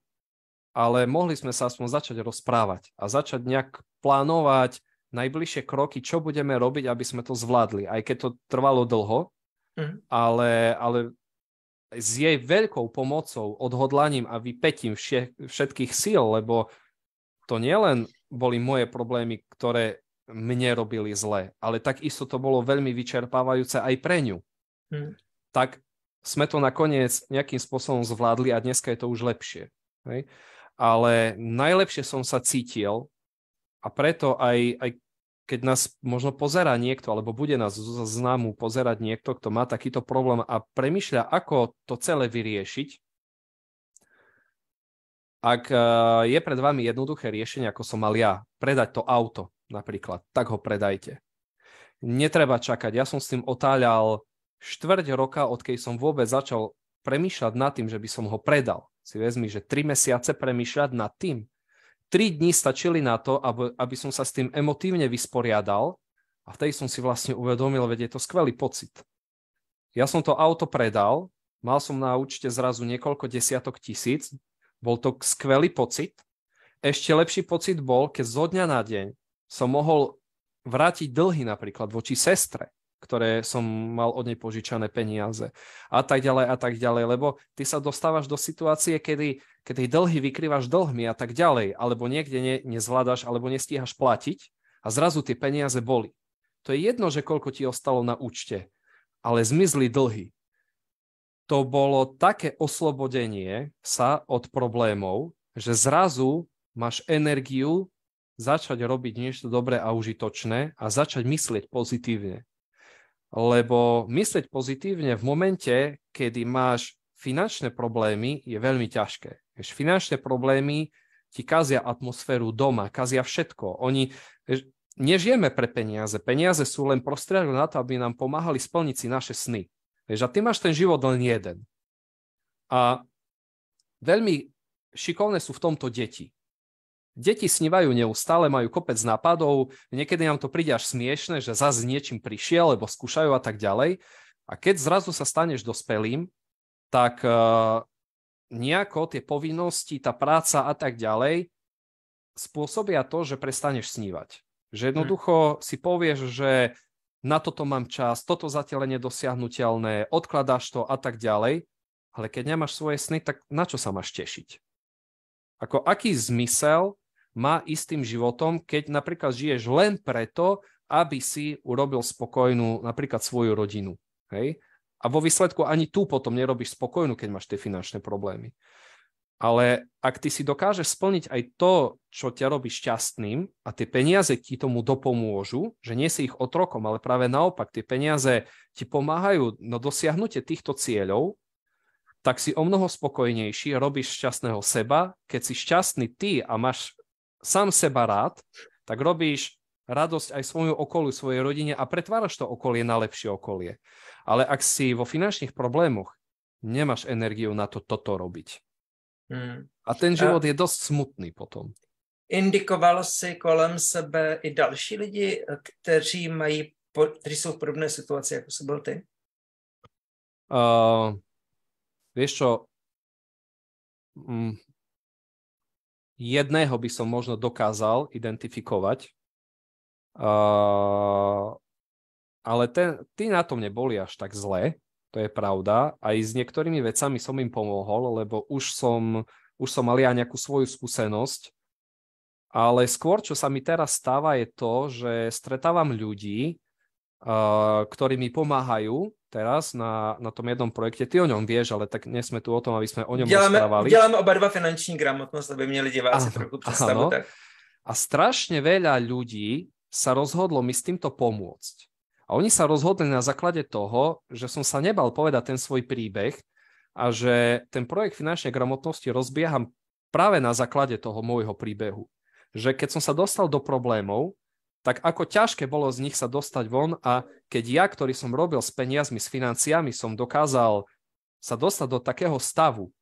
ale mohli sme sa aspoň začať rozprávať a začať nejak plánovať najbližšie kroky, čo budeme robiť, aby sme to zvládli, aj keď to trvalo dlho, mm. ale, ale s jej veľkou pomocou, odhodlaním a vypetím vše, všetkých síl, lebo to nielen boli moje problémy, ktoré mne robili zle, ale takisto to bolo veľmi vyčerpávajúce aj pre ňu. Mm. Tak sme to nakoniec nejakým spôsobom zvládli a dneska je to už lepšie. Hej? Ale najlepšie som sa cítil a preto aj, aj keď nás možno pozera niekto, alebo bude nás známu pozerať niekto, kto má takýto problém a premyšľa, ako to celé vyriešiť, ak e, je pred vami jednoduché riešenie, ako som mal ja, predať to auto napríklad, tak ho predajte. Netreba čakať. Ja som s tým otáľal štvrť roka, odkej som vôbec začal premýšľať nad tým, že by som ho predal. Si vezmi, že tri mesiace premýšľať nad tým, tri dní stačili na to, aby, aby som sa s tým emotívne vysporiadal a vtedy som si vlastne uvedomil, veď je to skvelý pocit. Ja som to auto predal, mal som na účte zrazu niekoľko desiatok tisíc, bol to skvelý pocit. Ešte lepší pocit bol, keď zo dňa na deň som mohol vrátiť dlhy napríklad voči sestre, ktoré som mal od nej požičané peniaze a tak ďalej a tak ďalej, lebo ty sa dostávaš do situácie, kedy, kedy dlhy vykrývaš dlhmi a tak ďalej, alebo niekde ne, nezvládaš, alebo nestíhaš platiť a zrazu tie peniaze boli. To je jedno, že koľko ti ostalo na účte, ale zmizli dlhy. To bolo také oslobodenie sa od problémov, že zrazu máš energiu začať robiť niečo dobré a užitočné a začať myslieť pozitívne lebo myslieť pozitívne v momente, kedy máš finančné problémy, je veľmi ťažké. Vieš, finančné problémy ti kazia atmosféru doma, kazia všetko. Oni, vieš, nežijeme pre peniaze. Peniaze sú len prostriedok na to, aby nám pomáhali splniť si naše sny. Vieš, a ty máš ten život len jeden. A veľmi šikovné sú v tomto deti. Deti snívajú neustále, majú kopec nápadov, niekedy nám to príde až smiešne, že zase niečím prišiel, lebo skúšajú a tak ďalej. A keď zrazu sa staneš dospelým, tak uh, nejako tie povinnosti, tá práca a tak ďalej spôsobia to, že prestaneš snívať. Že hm. jednoducho hmm. si povieš, že na toto mám čas, toto zatiaľ je nedosiahnutelné, odkladáš to a tak ďalej. Ale keď nemáš svoje sny, tak na čo sa máš tešiť? Ako aký zmysel má istým životom, keď napríklad žiješ len preto, aby si urobil spokojnú napríklad svoju rodinu. Hej? A vo výsledku ani tu potom nerobíš spokojnú, keď máš tie finančné problémy. Ale ak ty si dokážeš splniť aj to, čo ťa robí šťastným a tie peniaze ti tomu dopomôžu, že nie si ich otrokom, ale práve naopak, tie peniaze ti pomáhajú na dosiahnutie týchto cieľov, tak si o mnoho spokojnejší, robíš šťastného seba. Keď si šťastný ty a máš sám seba rád, tak robíš radosť aj svoju okoliu, svojej rodine a pretváraš to okolie na lepšie okolie. Ale ak si vo finančných problémoch, nemáš energiu na to toto robiť. Hmm. A ten život a je dosť smutný potom. Indikovalo si kolem sebe i další lidi, kteří mají, kteří jsou v podobné situaci, jako jsi byl ty? Uh, eh, vieš čo, mm, jedného by som možno dokázal identifikovať, uh, ale ten, tí na tom neboli až tak zle, to je pravda. Aj s niektorými vecami som im pomohol, lebo už som, už som mal ja nejakú svoju skúsenosť. Ale skôr, čo sa mi teraz stáva, je to, že stretávam ľudí, uh, ktorí mi pomáhajú teraz na, na tom jednom projekte. Ty o ňom vieš, ale tak nesme tu o tom, aby sme o ňom děláme, rozprávali. Děláme oba dva finanční gramotnosť, aby měli diváci áno, trochu predstavu. Tak. A strašne veľa ľudí sa rozhodlo mi s týmto pomôcť. A oni sa rozhodli na základe toho, že som sa nebal povedať ten svoj príbeh a že ten projekt finančnej gramotnosti rozbieham práve na základe toho môjho príbehu. Že keď som sa dostal do problémov, tak ako ťažké bolo z nich sa dostať von a keď ja, ktorý som robil s peniazmi, s financiami, som dokázal sa dostať do takého stavu,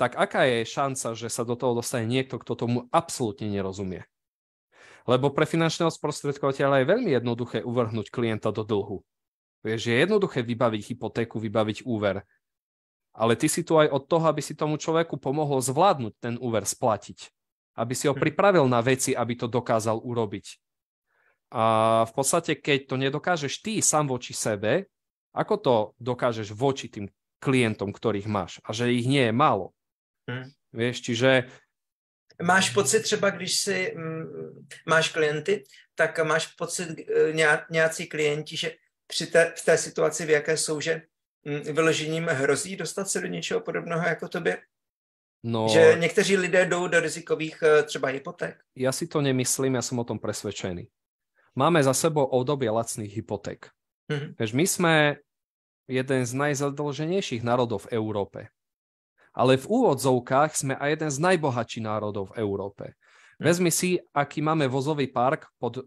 tak aká je šanca, že sa do toho dostane niekto, kto tomu absolútne nerozumie? Lebo pre finančného sprostredkovateľa je veľmi jednoduché uvrhnúť klienta do dlhu. Vieš, je jednoduché vybaviť hypotéku, vybaviť úver. Ale ty si tu aj od toho, aby si tomu človeku pomohol zvládnuť ten úver splatiť. Aby si ho hm. pripravil na veci, aby to dokázal urobiť a v podstate, keď to nedokážeš ty sám voči sebe, ako to dokážeš voči tým klientom, ktorých máš? A že ich nie je málo. Hmm. Vieš, čiže... Máš pocit třeba, když si mm, máš klienty, tak máš pocit ně, eh, nějací klienti, že při té, v té situaci, v jaké jsou, že mm, vyložením hrozí dostat se do něčeho podobného jako tobě? No, že někteří lidé jdou do rizikových eh, třeba hypoték? Já si to nemyslím, já jsem o tom presvedčený máme za sebou obdobie lacných hypoték. Mm-hmm. Veď my sme jeden z najzadlženejších národov v Európe. Ale v úvodzovkách sme aj jeden z najbohatších národov v Európe. Mm-hmm. Vezmi si, aký máme vozový park pod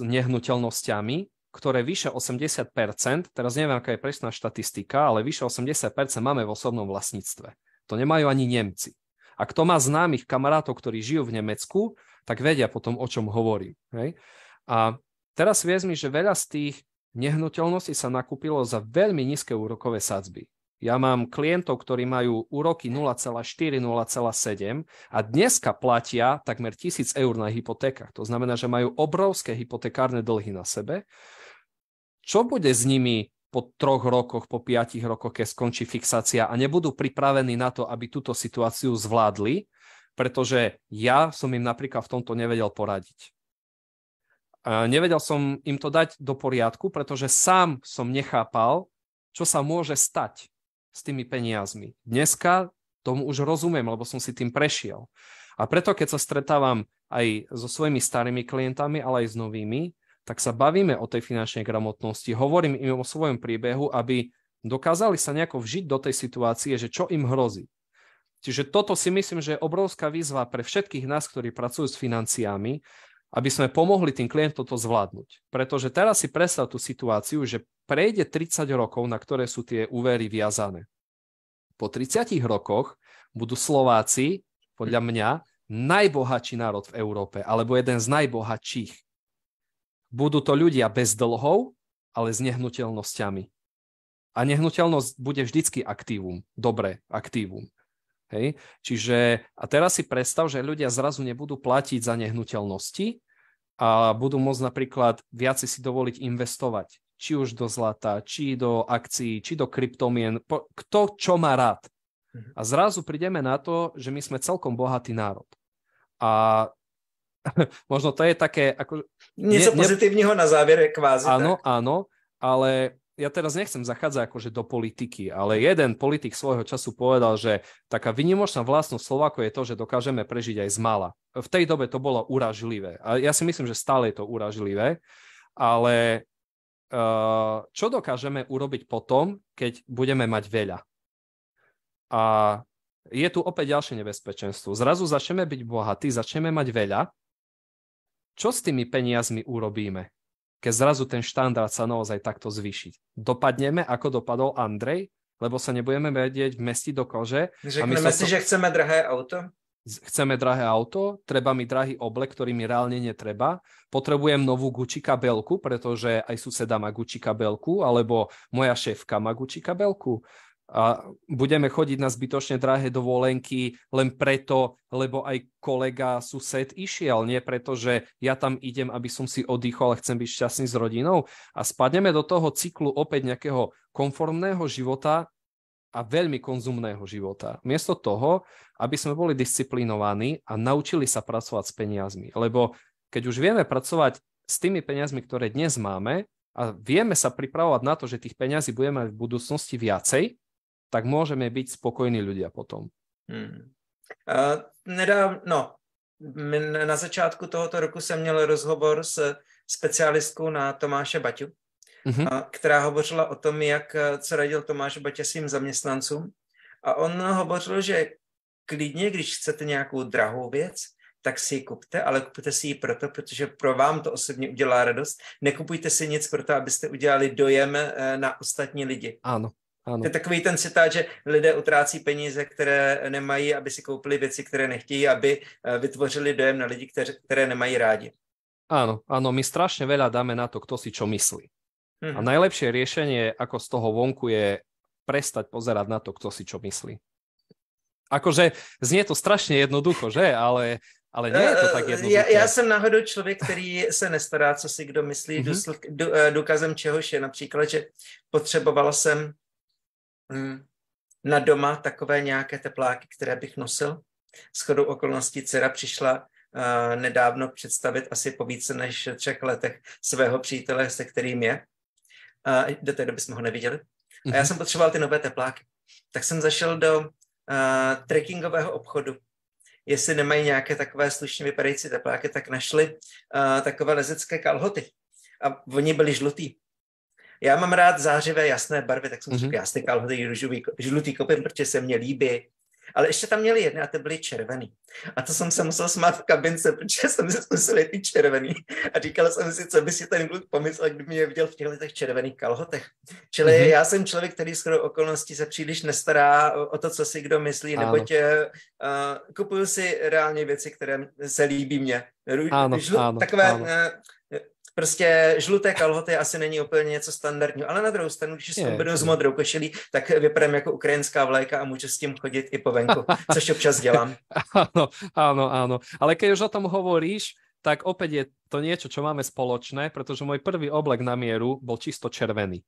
nehnuteľnosťami, ktoré vyše 80%, teraz neviem, aká je presná štatistika, ale vyše 80% máme v osobnom vlastníctve. To nemajú ani Nemci. A kto má známych kamarátov, ktorí žijú v Nemecku, tak vedia potom, o čom hovorím. Hej? A teraz vieš mi, že veľa z tých nehnuteľností sa nakúpilo za veľmi nízke úrokové sadzby. Ja mám klientov, ktorí majú úroky 0,4-0,7 a dneska platia takmer 1000 eur na hypotékach. To znamená, že majú obrovské hypotekárne dlhy na sebe. Čo bude s nimi po troch rokoch, po piatich rokoch, keď skončí fixácia a nebudú pripravení na to, aby túto situáciu zvládli, pretože ja som im napríklad v tomto nevedel poradiť. Nevedel som im to dať do poriadku, pretože sám som nechápal, čo sa môže stať s tými peniazmi. Dneska tomu už rozumiem, lebo som si tým prešiel. A preto, keď sa stretávam aj so svojimi starými klientami, ale aj s novými, tak sa bavíme o tej finančnej gramotnosti, hovorím im o svojom príbehu, aby dokázali sa nejako vžiť do tej situácie, že čo im hrozí. Čiže toto si myslím, že je obrovská výzva pre všetkých nás, ktorí pracujú s financiami, aby sme pomohli tým klientom to zvládnuť. Pretože teraz si predstav tú situáciu, že prejde 30 rokov, na ktoré sú tie úvery viazané. Po 30 rokoch budú Slováci, podľa mňa, najbohatší národ v Európe, alebo jeden z najbohatších. Budú to ľudia bez dlhov, ale s nehnuteľnosťami. A nehnuteľnosť bude vždycky aktívum, dobré aktívum. Hej? Čiže, a teraz si predstav, že ľudia zrazu nebudú platiť za nehnuteľnosti, a budú môcť napríklad viacej si dovoliť investovať, či už do zlata, či do akcií, či do kryptomien, po, kto čo má rád. Mhm. A zrazu prídeme na to, že my sme celkom bohatý národ. A možno to je také... Ako, Niečo ne, pozitívneho na závere kvázi. Áno, tak. áno, ale ja teraz nechcem zachádzať akože do politiky, ale jeden politik svojho času povedal, že taká vynimočná vlastnosť Slovákov je to, že dokážeme prežiť aj z mala. V tej dobe to bolo uražlivé. A ja si myslím, že stále je to uražlivé, ale e, čo dokážeme urobiť potom, keď budeme mať veľa? A je tu opäť ďalšie nebezpečenstvo. Zrazu začneme byť bohatí, začneme mať veľa. Čo s tými peniazmi urobíme? keď zrazu ten štandard sa naozaj takto zvýšiť. Dopadneme, ako dopadol Andrej, lebo sa nebudeme vedieť vmestiť do kože. Řekneme si, to... že chceme drahé auto? Chceme drahé auto, treba mi drahý oblek, ktorý mi reálne netreba, potrebujem novú Gucci kabelku, pretože aj suseda má Gucci kabelku, alebo moja šéfka má Gucci kabelku a budeme chodiť na zbytočne drahé dovolenky len preto, lebo aj kolega sused išiel, nie preto, že ja tam idem, aby som si oddychol a chcem byť šťastný s rodinou. A spadneme do toho cyklu opäť nejakého konformného života a veľmi konzumného života. Miesto toho, aby sme boli disciplinovaní a naučili sa pracovať s peniazmi. Lebo keď už vieme pracovať s tými peniazmi, ktoré dnes máme, a vieme sa pripravovať na to, že tých peňazí budeme mať v budúcnosti viacej, tak môžeme byť spokojní ľudia potom. Hmm. A nedávno, no, na začátku tohoto roku jsem měl rozhovor s specialistkou na Tomáše Baťu, mm-hmm. která hovořila o tom, jak eh, co radil Tomáš Baťa svým zaměstnancům. A on hovořil, že klidně, když chcete nějakou drahou věc, tak si ji kupte, ale kupte si ji proto, protože pro vám to osobně udělá radost. Nekupujte si nic proto, abyste udělali dojem eh, na ostatní lidi. Ano. Ano. To je takový ten citát, že lidé utrácí peníze, které nemají, aby si koupili věci, které nechtějí, aby eh, vytvořili dojem na lidi, které nemají rádi. Áno, áno, my strašne veľa dáme na to, kto si čo myslí. Mm. A mhm. najlepšie riešenie, ako z toho vonku, je prestať pozerať na to, kto si čo myslí. Akože znie to strašne jednoducho, že? Ale ale nie je to tak eh, eh, jednoduché. Já, ja jsem náhodou člověk, který se nestará, co si kdo myslí, mm-hmm. důkazem čehož je například, že potřeboval jsem Mm. na doma takové nějaké tepláky, které bych nosil. S chodou okolností dcera přišla uh, nedávno představit asi po více než třech letech svého přítele, se kterým je. Uh, do té doby jsme ho neviděli. A já mhm. jsem potřeboval ty nové tepláky. Tak jsem zašel do uh, trekkingového obchodu, jestli nemají nějaké takové slušně vypadající tepláky, tak našli uh, takové lezecké kalhoty. A oni byli žlutý já mám rád zářivé jasné barvy, tak jsem mm-hmm. říkal, já si kalhoty růžový, žlutý koupím, protože se mně líbí. Ale ještě tam měli jedné a ty byly červený. A to jsem se musel smát v kabince, protože jsem si zkusil ty červený. A říkal jsem si, co by si ten kluk pomyslel, kdyby mě viděl v těchto těch červených kalhotech. Čili mm-hmm. já jsem člověk, který skoro okolností se příliš nestará o to, co si kdo myslí, ano. tě, uh, kupuju si reálně věci, které se líbí mně. ano, žlu, ano, takové ano. Uh, eh, Prostě žluté kalhoty asi není úplně něco standardního, ale na druhou stranu, když je, kombinuju s modrou košilí, tak vypadám jako ukrajinská vlajka a můžu s tím chodit i po venku, což občas dělám. áno, áno, ano. Ale keď už o tom hovoríš, tak opäť je to niečo, čo máme spoločné, pretože môj prvý oblek na mieru bol čisto červený.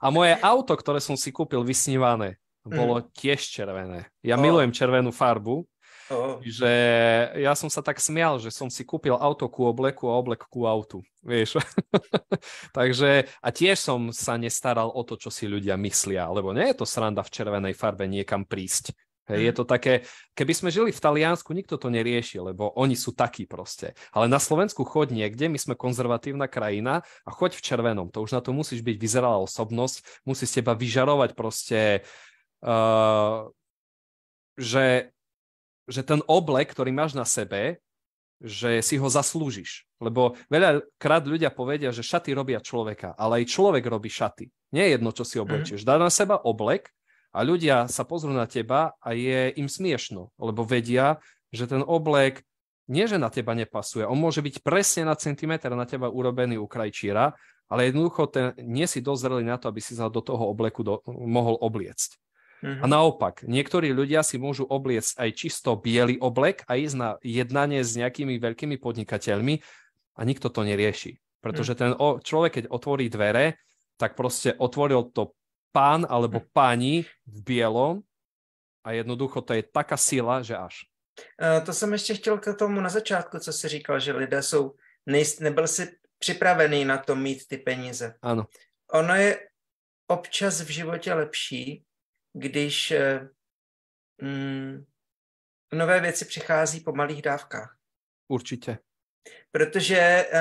A moje auto, ktoré som si kúpil vysnívané, bolo mhm. tiež červené. Ja milujem červenú farbu Oh. Že ja som sa tak smial, že som si kúpil auto ku obleku a oblek ku autu, vieš. Takže a tiež som sa nestaral o to, čo si ľudia myslia, lebo nie je to sranda v červenej farbe niekam prísť. Hej, mm. je to také, keby sme žili v Taliansku, nikto to nerieši, lebo oni sú takí proste. Ale na Slovensku chod niekde, my sme konzervatívna krajina a choď v červenom. To už na to musíš byť vyzerala osobnosť, musí z teba vyžarovať proste, uh, že že ten oblek, ktorý máš na sebe, že si ho zaslúžiš. Lebo veľakrát ľudia povedia, že šaty robia človeka, ale aj človek robí šaty. Nie je jedno, čo si oblečieš. Dá na seba oblek a ľudia sa pozrú na teba a je im smiešno, lebo vedia, že ten oblek nie, že na teba nepasuje. On môže byť presne na centimetr na teba urobený u krajčíra, ale jednoducho ten, nie si dozreli na to, aby si sa do toho obleku do, mohol obliecť. Uh-huh. A naopak, niektorí ľudia si môžu obliecť aj čisto biely oblek a ísť na jednanie s nejakými veľkými podnikateľmi a nikto to nerieši. Pretože mhm. ten o, človek, keď otvorí dvere, tak proste otvoril to pán alebo mhm. pani v bielom a jednoducho to je taká sila, že až. Uh, to som ešte chtěl k tomu na začátku, co si říkal, že lidé sú nejst, nebyl si připravený na to mít ty peníze. Ano. Ono je občas v životě lepší když eh, mm, nové věci přichází po malých dávkách. Určitě. Protože uh,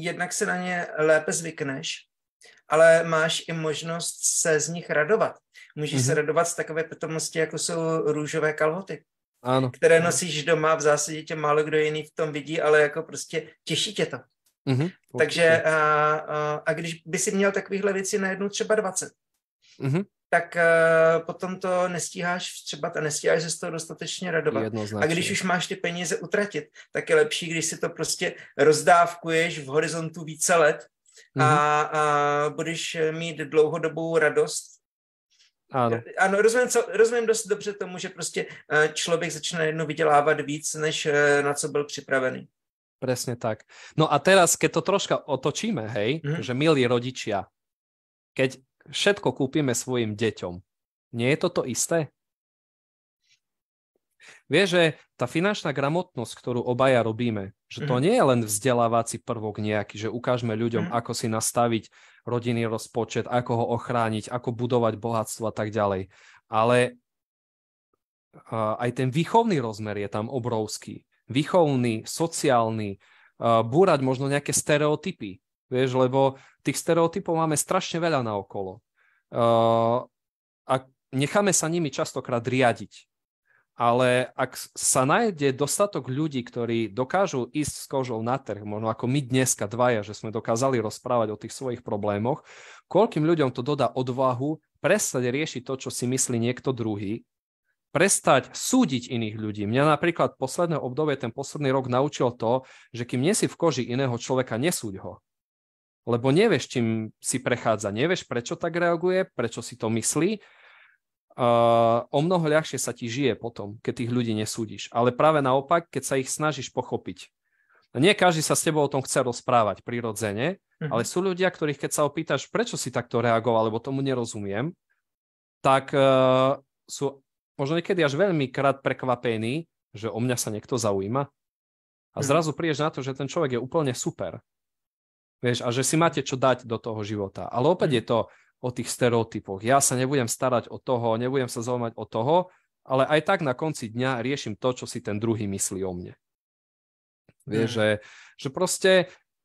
jednak se na ně lépe zvykneš, ale máš i možnost se z nich radovat. Můžeš mm-hmm. se mhm. radovat z takové pitomosti, jako jsou růžové kalhoty. Ano. Které mhm. nosíš doma, v zásadě tě málo kdo jiný v tom vidí, ale jako prostě těší tě to. Mm-hmm. Takže a, a, eh, a když by si měl takovýchhle věcí najednou třeba 20, mm-hmm. tak uh, potom to nestíháš třeba a nestíháš se z toho dostatečně radovat. Jednoznačně. A když už máš ty peníze utratit, tak je lepší, když si to prostě rozdávkuješ v horizontu více let a, mm-hmm. a budeš mít dlouhodobou radost. Ano, ano rozumím, co, rozumím dost dobře tomu, že prostě eh, člověk začne jednou vydělávat víc, než eh, na co byl připravený. Presne tak. No a teraz, keď to troška otočíme, hej, mm-hmm. že milí rodičia, keď všetko kúpime svojim deťom. Nie je toto isté? Vie, že tá finančná gramotnosť, ktorú obaja robíme, že to mhm. nie je len vzdelávací prvok nejaký, že ukážeme ľuďom, mhm. ako si nastaviť rodinný rozpočet, ako ho ochrániť, ako budovať bohatstvo a tak ďalej. Ale aj ten výchovný rozmer je tam obrovský. Výchovný, sociálny, búrať možno nejaké stereotypy. Vieš, lebo tých stereotypov máme strašne veľa na okolo. Uh, a necháme sa nimi častokrát riadiť. Ale ak sa nájde dostatok ľudí, ktorí dokážu ísť s kožou na trh, možno ako my dneska dvaja, že sme dokázali rozprávať o tých svojich problémoch, koľkým ľuďom to dodá odvahu prestať riešiť to, čo si myslí niekto druhý, prestať súdiť iných ľudí. Mňa napríklad posledné obdobie, ten posledný rok naučil to, že kým nie si v koži iného človeka, nesúď ho lebo nevieš, čím si prechádza, nevieš, prečo tak reaguje, prečo si to myslí. Uh, o mnoho ľahšie sa ti žije potom, keď tých ľudí nesúdiš. Ale práve naopak, keď sa ich snažíš pochopiť. No nie každý sa s tebou o tom chce rozprávať prirodzene, mhm. ale sú ľudia, ktorých keď sa opýtaš, prečo si takto reagoval, lebo tomu nerozumiem, tak uh, sú možno niekedy až veľmi krát prekvapení, že o mňa sa niekto zaujíma. A mhm. zrazu prídeš na to, že ten človek je úplne super. Vieš, a že si máte čo dať do toho života. Ale opäť mm. je to o tých stereotypoch. Ja sa nebudem starať o toho, nebudem sa zaujímať o toho, ale aj tak na konci dňa riešim to, čo si ten druhý myslí o mne. Vieš, mm. že, že proste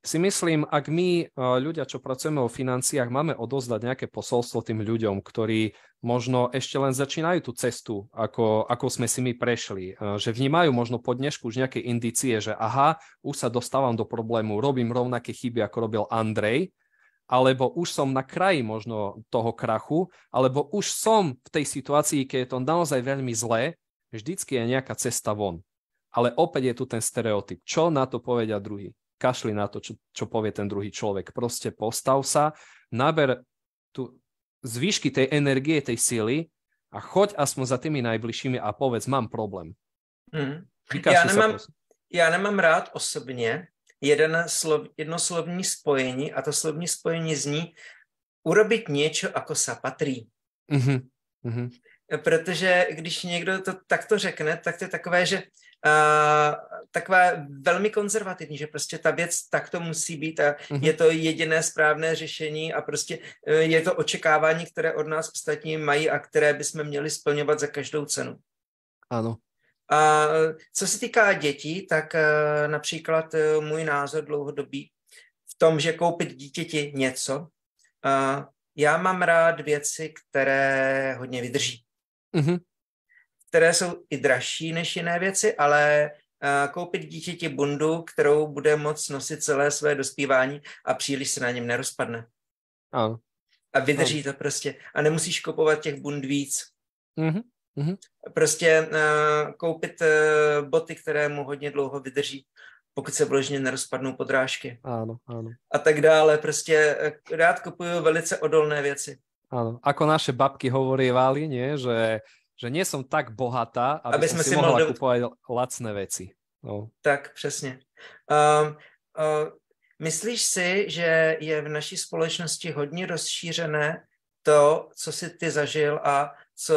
si myslím, ak my eh, ľudia, čo pracujeme o financiách, máme odozdať nejaké posolstvo tým ľuďom, ktorí možno ešte len začínajú tú cestu, ako, ako sme si my prešli, eh, že vnímajú možno po dnešku už nejaké indicie, že aha, už sa dostávam do problému, robím rovnaké chyby, ako robil Andrej, alebo už som na kraji možno toho krachu, alebo už som v tej situácii, keď je to naozaj veľmi zlé, vždycky je nejaká cesta von. Ale opäť je tu ten stereotyp. Čo na to povedia druhý? kašli na to, čo, čo povie ten druhý človek. Proste postav sa, naber tu zvyšky tej energie, tej sily a choď aspoň za tými najbližšími a povedz, mám problém. Mm. Já, nemám, prosím. nemám rád osobně jeden slov, jedno slovní spojení a to slovní spojení zní urobiť niečo ako sa patrí. Mm-hmm. Mm-hmm. Protože když někdo to takto řekne, tak to je takové, že uh, takové velmi konzervativní, že prostě ta věc tak to musí být a mm-hmm. je to jediné správné řešení a prostě uh, je to očekávání, které od nás ostatní mají a které bychom měli splňovat za každou cenu. Ano. A co se týká dětí, tak uh, například uh, můj názor dlouhodobý v tom, že koupit dítěti něco, já mám rád věci, které hodně vydrží. Mm-hmm které jsou i dražší než jiné věci, ale eh, koupit dítěti bundu, kterou bude moc nosit celé své dospívání a příliš se na něm nerozpadne. Ano. A vydrží ano. to prostě. A nemusíš kupovat těch bund víc. Mm-hmm. Mm-hmm. Prostě eh, koupit eh, boty, které mu hodně dlouho vydrží, pokud se vložně nerozpadnou podrážky. Ano, ano. A tak dále. Prostě rád kupuju velice odolné věci. Ano. Ako naše babky hovorí nie? že že nie som tak bohatá, aby, aby som si mohla do... kupovať lacné veci. No. Tak, přesně. Um, uh, myslíš si, že je v naší společnosti hodně rozšířené to, co si ty zažil a co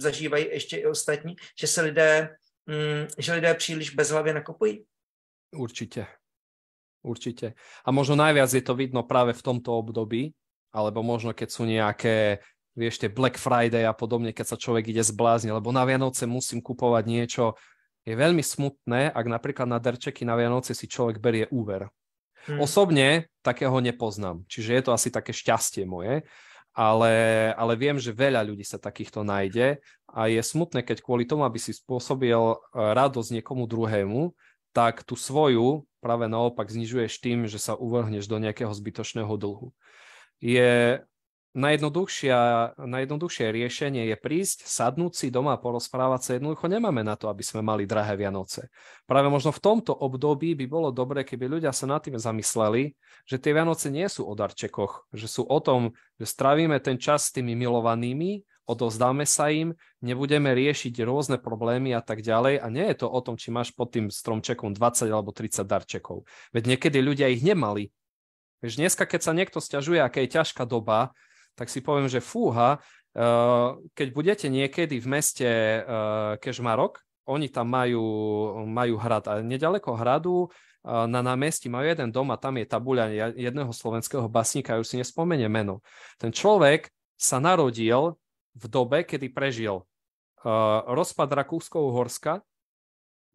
zažívají ještě i ostatní, že se lidé, um, že lidé příliš bezhlavě nakupují? Určitě. Určitě. A možno najviac je to vidno práve v tomto období, alebo možno keď sú nejaké vieš, tie Black Friday a podobne, keď sa človek ide zblázniť, lebo na Vianoce musím kupovať niečo. Je veľmi smutné, ak napríklad na darčeky na Vianoce si človek berie úver. Hmm. Osobne takého nepoznám, čiže je to asi také šťastie moje, ale, ale viem, že veľa ľudí sa takýchto nájde a je smutné, keď kvôli tomu, aby si spôsobil eh, radosť niekomu druhému, tak tú svoju práve naopak znižuješ tým, že sa uvrhneš do nejakého zbytočného dlhu. Je najjednoduchšie riešenie je prísť, sadnúť si doma a porozprávať sa. Jednoducho nemáme na to, aby sme mali drahé Vianoce. Práve možno v tomto období by bolo dobre, keby ľudia sa nad tým zamysleli, že tie Vianoce nie sú o darčekoch, že sú o tom, že stravíme ten čas s tými milovanými, odozdáme sa im, nebudeme riešiť rôzne problémy a tak ďalej. A nie je to o tom, či máš pod tým stromčekom 20 alebo 30 darčekov. Veď niekedy ľudia ich nemali. dneska, keď sa niekto stiažuje, aká je ťažká doba, tak si poviem, že fúha, eh, keď budete niekedy v meste eh, Kežmarok, oni tam majú, majú hrad a nedaleko hradu eh, na námestí majú jeden dom a tam je tabuľa jedného slovenského basníka, ja už si nespomenie meno. Ten človek sa narodil v dobe, kedy prežil rozpad Rakúsko-Uhorska,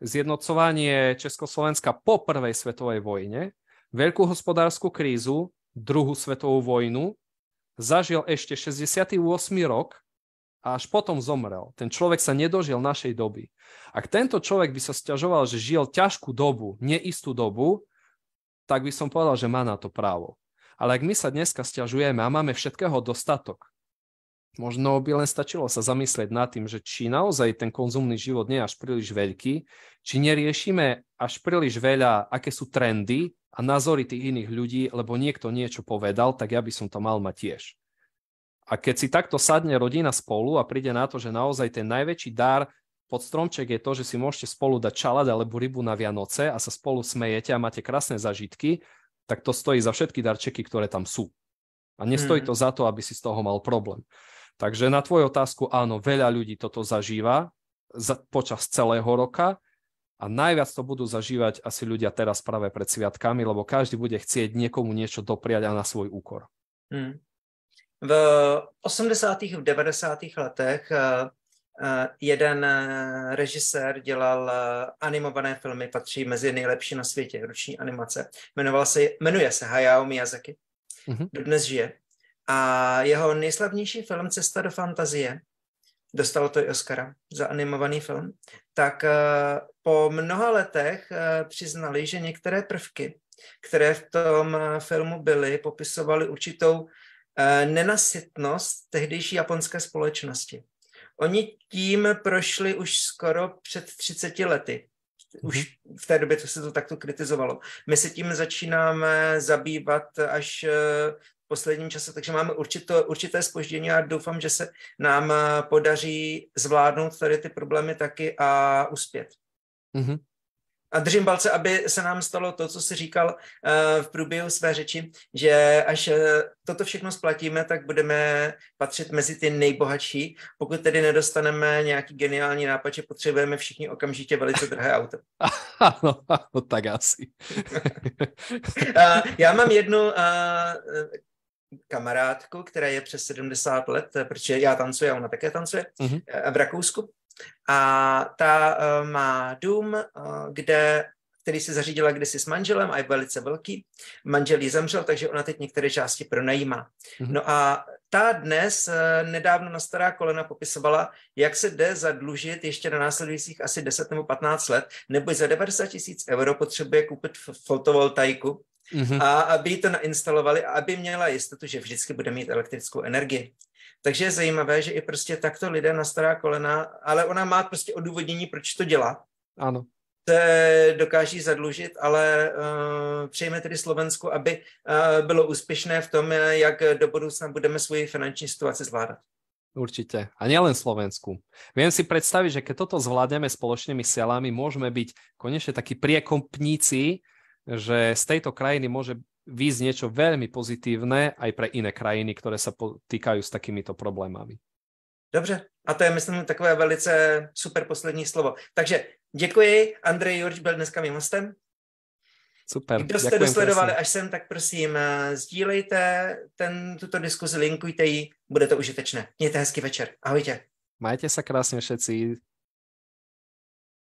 zjednocovanie Československa po prvej svetovej vojne, veľkú hospodárskú krízu, druhú svetovú vojnu, zažil ešte 68. rok a až potom zomrel. Ten človek sa nedožil našej doby. Ak tento človek by sa stiažoval, že žil ťažkú dobu, neistú dobu, tak by som povedal, že má na to právo. Ale ak my sa dneska stiažujeme a máme všetkého dostatok, možno by len stačilo sa zamyslieť nad tým, že či naozaj ten konzumný život nie je až príliš veľký, či neriešime až príliš veľa, aké sú trendy, a názory tých iných ľudí, lebo niekto niečo povedal, tak ja by som to mal mať tiež. A keď si takto sadne rodina spolu a príde na to, že naozaj ten najväčší dar pod stromček je to, že si môžete spolu dať čalada alebo rybu na Vianoce a sa spolu smejete a máte krásne zažitky, tak to stojí za všetky darčeky, ktoré tam sú. A nestojí mhm. to za to, aby si z toho mal problém. Takže na tvoju otázku, áno, veľa ľudí toto zažíva za, počas celého roka a najviac to budú zažívať asi ľudia teraz práve pred sviatkami, lebo každý bude chcieť niekomu niečo dopriať a na svoj úkor. Hmm. V 80. a 90. letech eh, eh, jeden eh, režisér dělal animované filmy, patří mezi nejlepší na světě, ruční animace. Jmenoval se, jmenuje se Hayao Miyazaki. Mm-hmm. dnes žije. A jeho nejslavnější film Cesta do fantazie dostalo to i Oscara za animovaný film, tak eh, po mnoha letech eh, přiznali, že některé prvky, které v tom eh, filmu byly, popisovaly určitou nenasytnost tehdejší japonské společnosti. Oni tím prošli už skoro před 30 lety. Mhm. Už v té době to se to takto kritizovalo. My se tím začínáme zabývat až posledním čase, takže máme určité, určité spoždění a doufám, že se nám eh, podaří zvládnout tady ty problémy taky a uspět. Mm-hmm. A držím palce, aby se nám stalo to, co jsi říkal uh, v průběhu své řeči, že až uh, toto všechno splatíme, tak budeme patřit mezi ty nejbohatší, pokud tedy nedostaneme nějaký geniální nápad, že potřebujeme všichni okamžitě velice drahé auto. Ano, no, tak asi. uh, já mám jednu kamarádku, která je přes 70 let, eh, protože já tancuji a ona také tancuje mm-hmm. v Rakousku. A ta uh, má dům, uh, kde který si zařídila kdysi s manželem a je velice velký. Manžel jí zemřel, takže ona teď některé části pronajímá. Mm-hmm. No a ta dnes nedávno na stará kolena popisovala, jak se jde zadlužit ještě na následujících asi 10 nebo 15 let, nebo za 90 tisíc euro potřebuje koupit fotovoltaiku, mm-hmm. a aby ji to nainstalovali a aby měla jistotu, že vždycky bude mít elektrickou energii. Takže je zajímavé, že i prostě takto lidé na stará kolena, ale ona má prostě odůvodnění, proč to dělá. Ano. Se dokáží zadlužit, ale uh, eh, přejeme tedy Slovensku, aby uh, bylo úspěšné v tom, jak do budoucna budeme svoji finanční situaci zvládat. Určite. A nielen Slovensku. Viem si predstaviť, že keď toto zvládneme spoločnými silami, môžeme byť konečne takí priekopníci že z tejto krajiny môže výjsť niečo veľmi pozitívne aj pre iné krajiny, ktoré sa potýkajú s takýmito problémami. Dobře, a to je, myslím, takové velice super poslední slovo. Takže děkuji, Andrej Jurč byl dneska mým hostem. Super. Kdo jste dosledovali až sem, tak prosím, sdílejte ten, tuto diskuzi, linkujte ji, bude to užitečné. Mějte hezký večer. Ahojte. Majte se krásně všetci.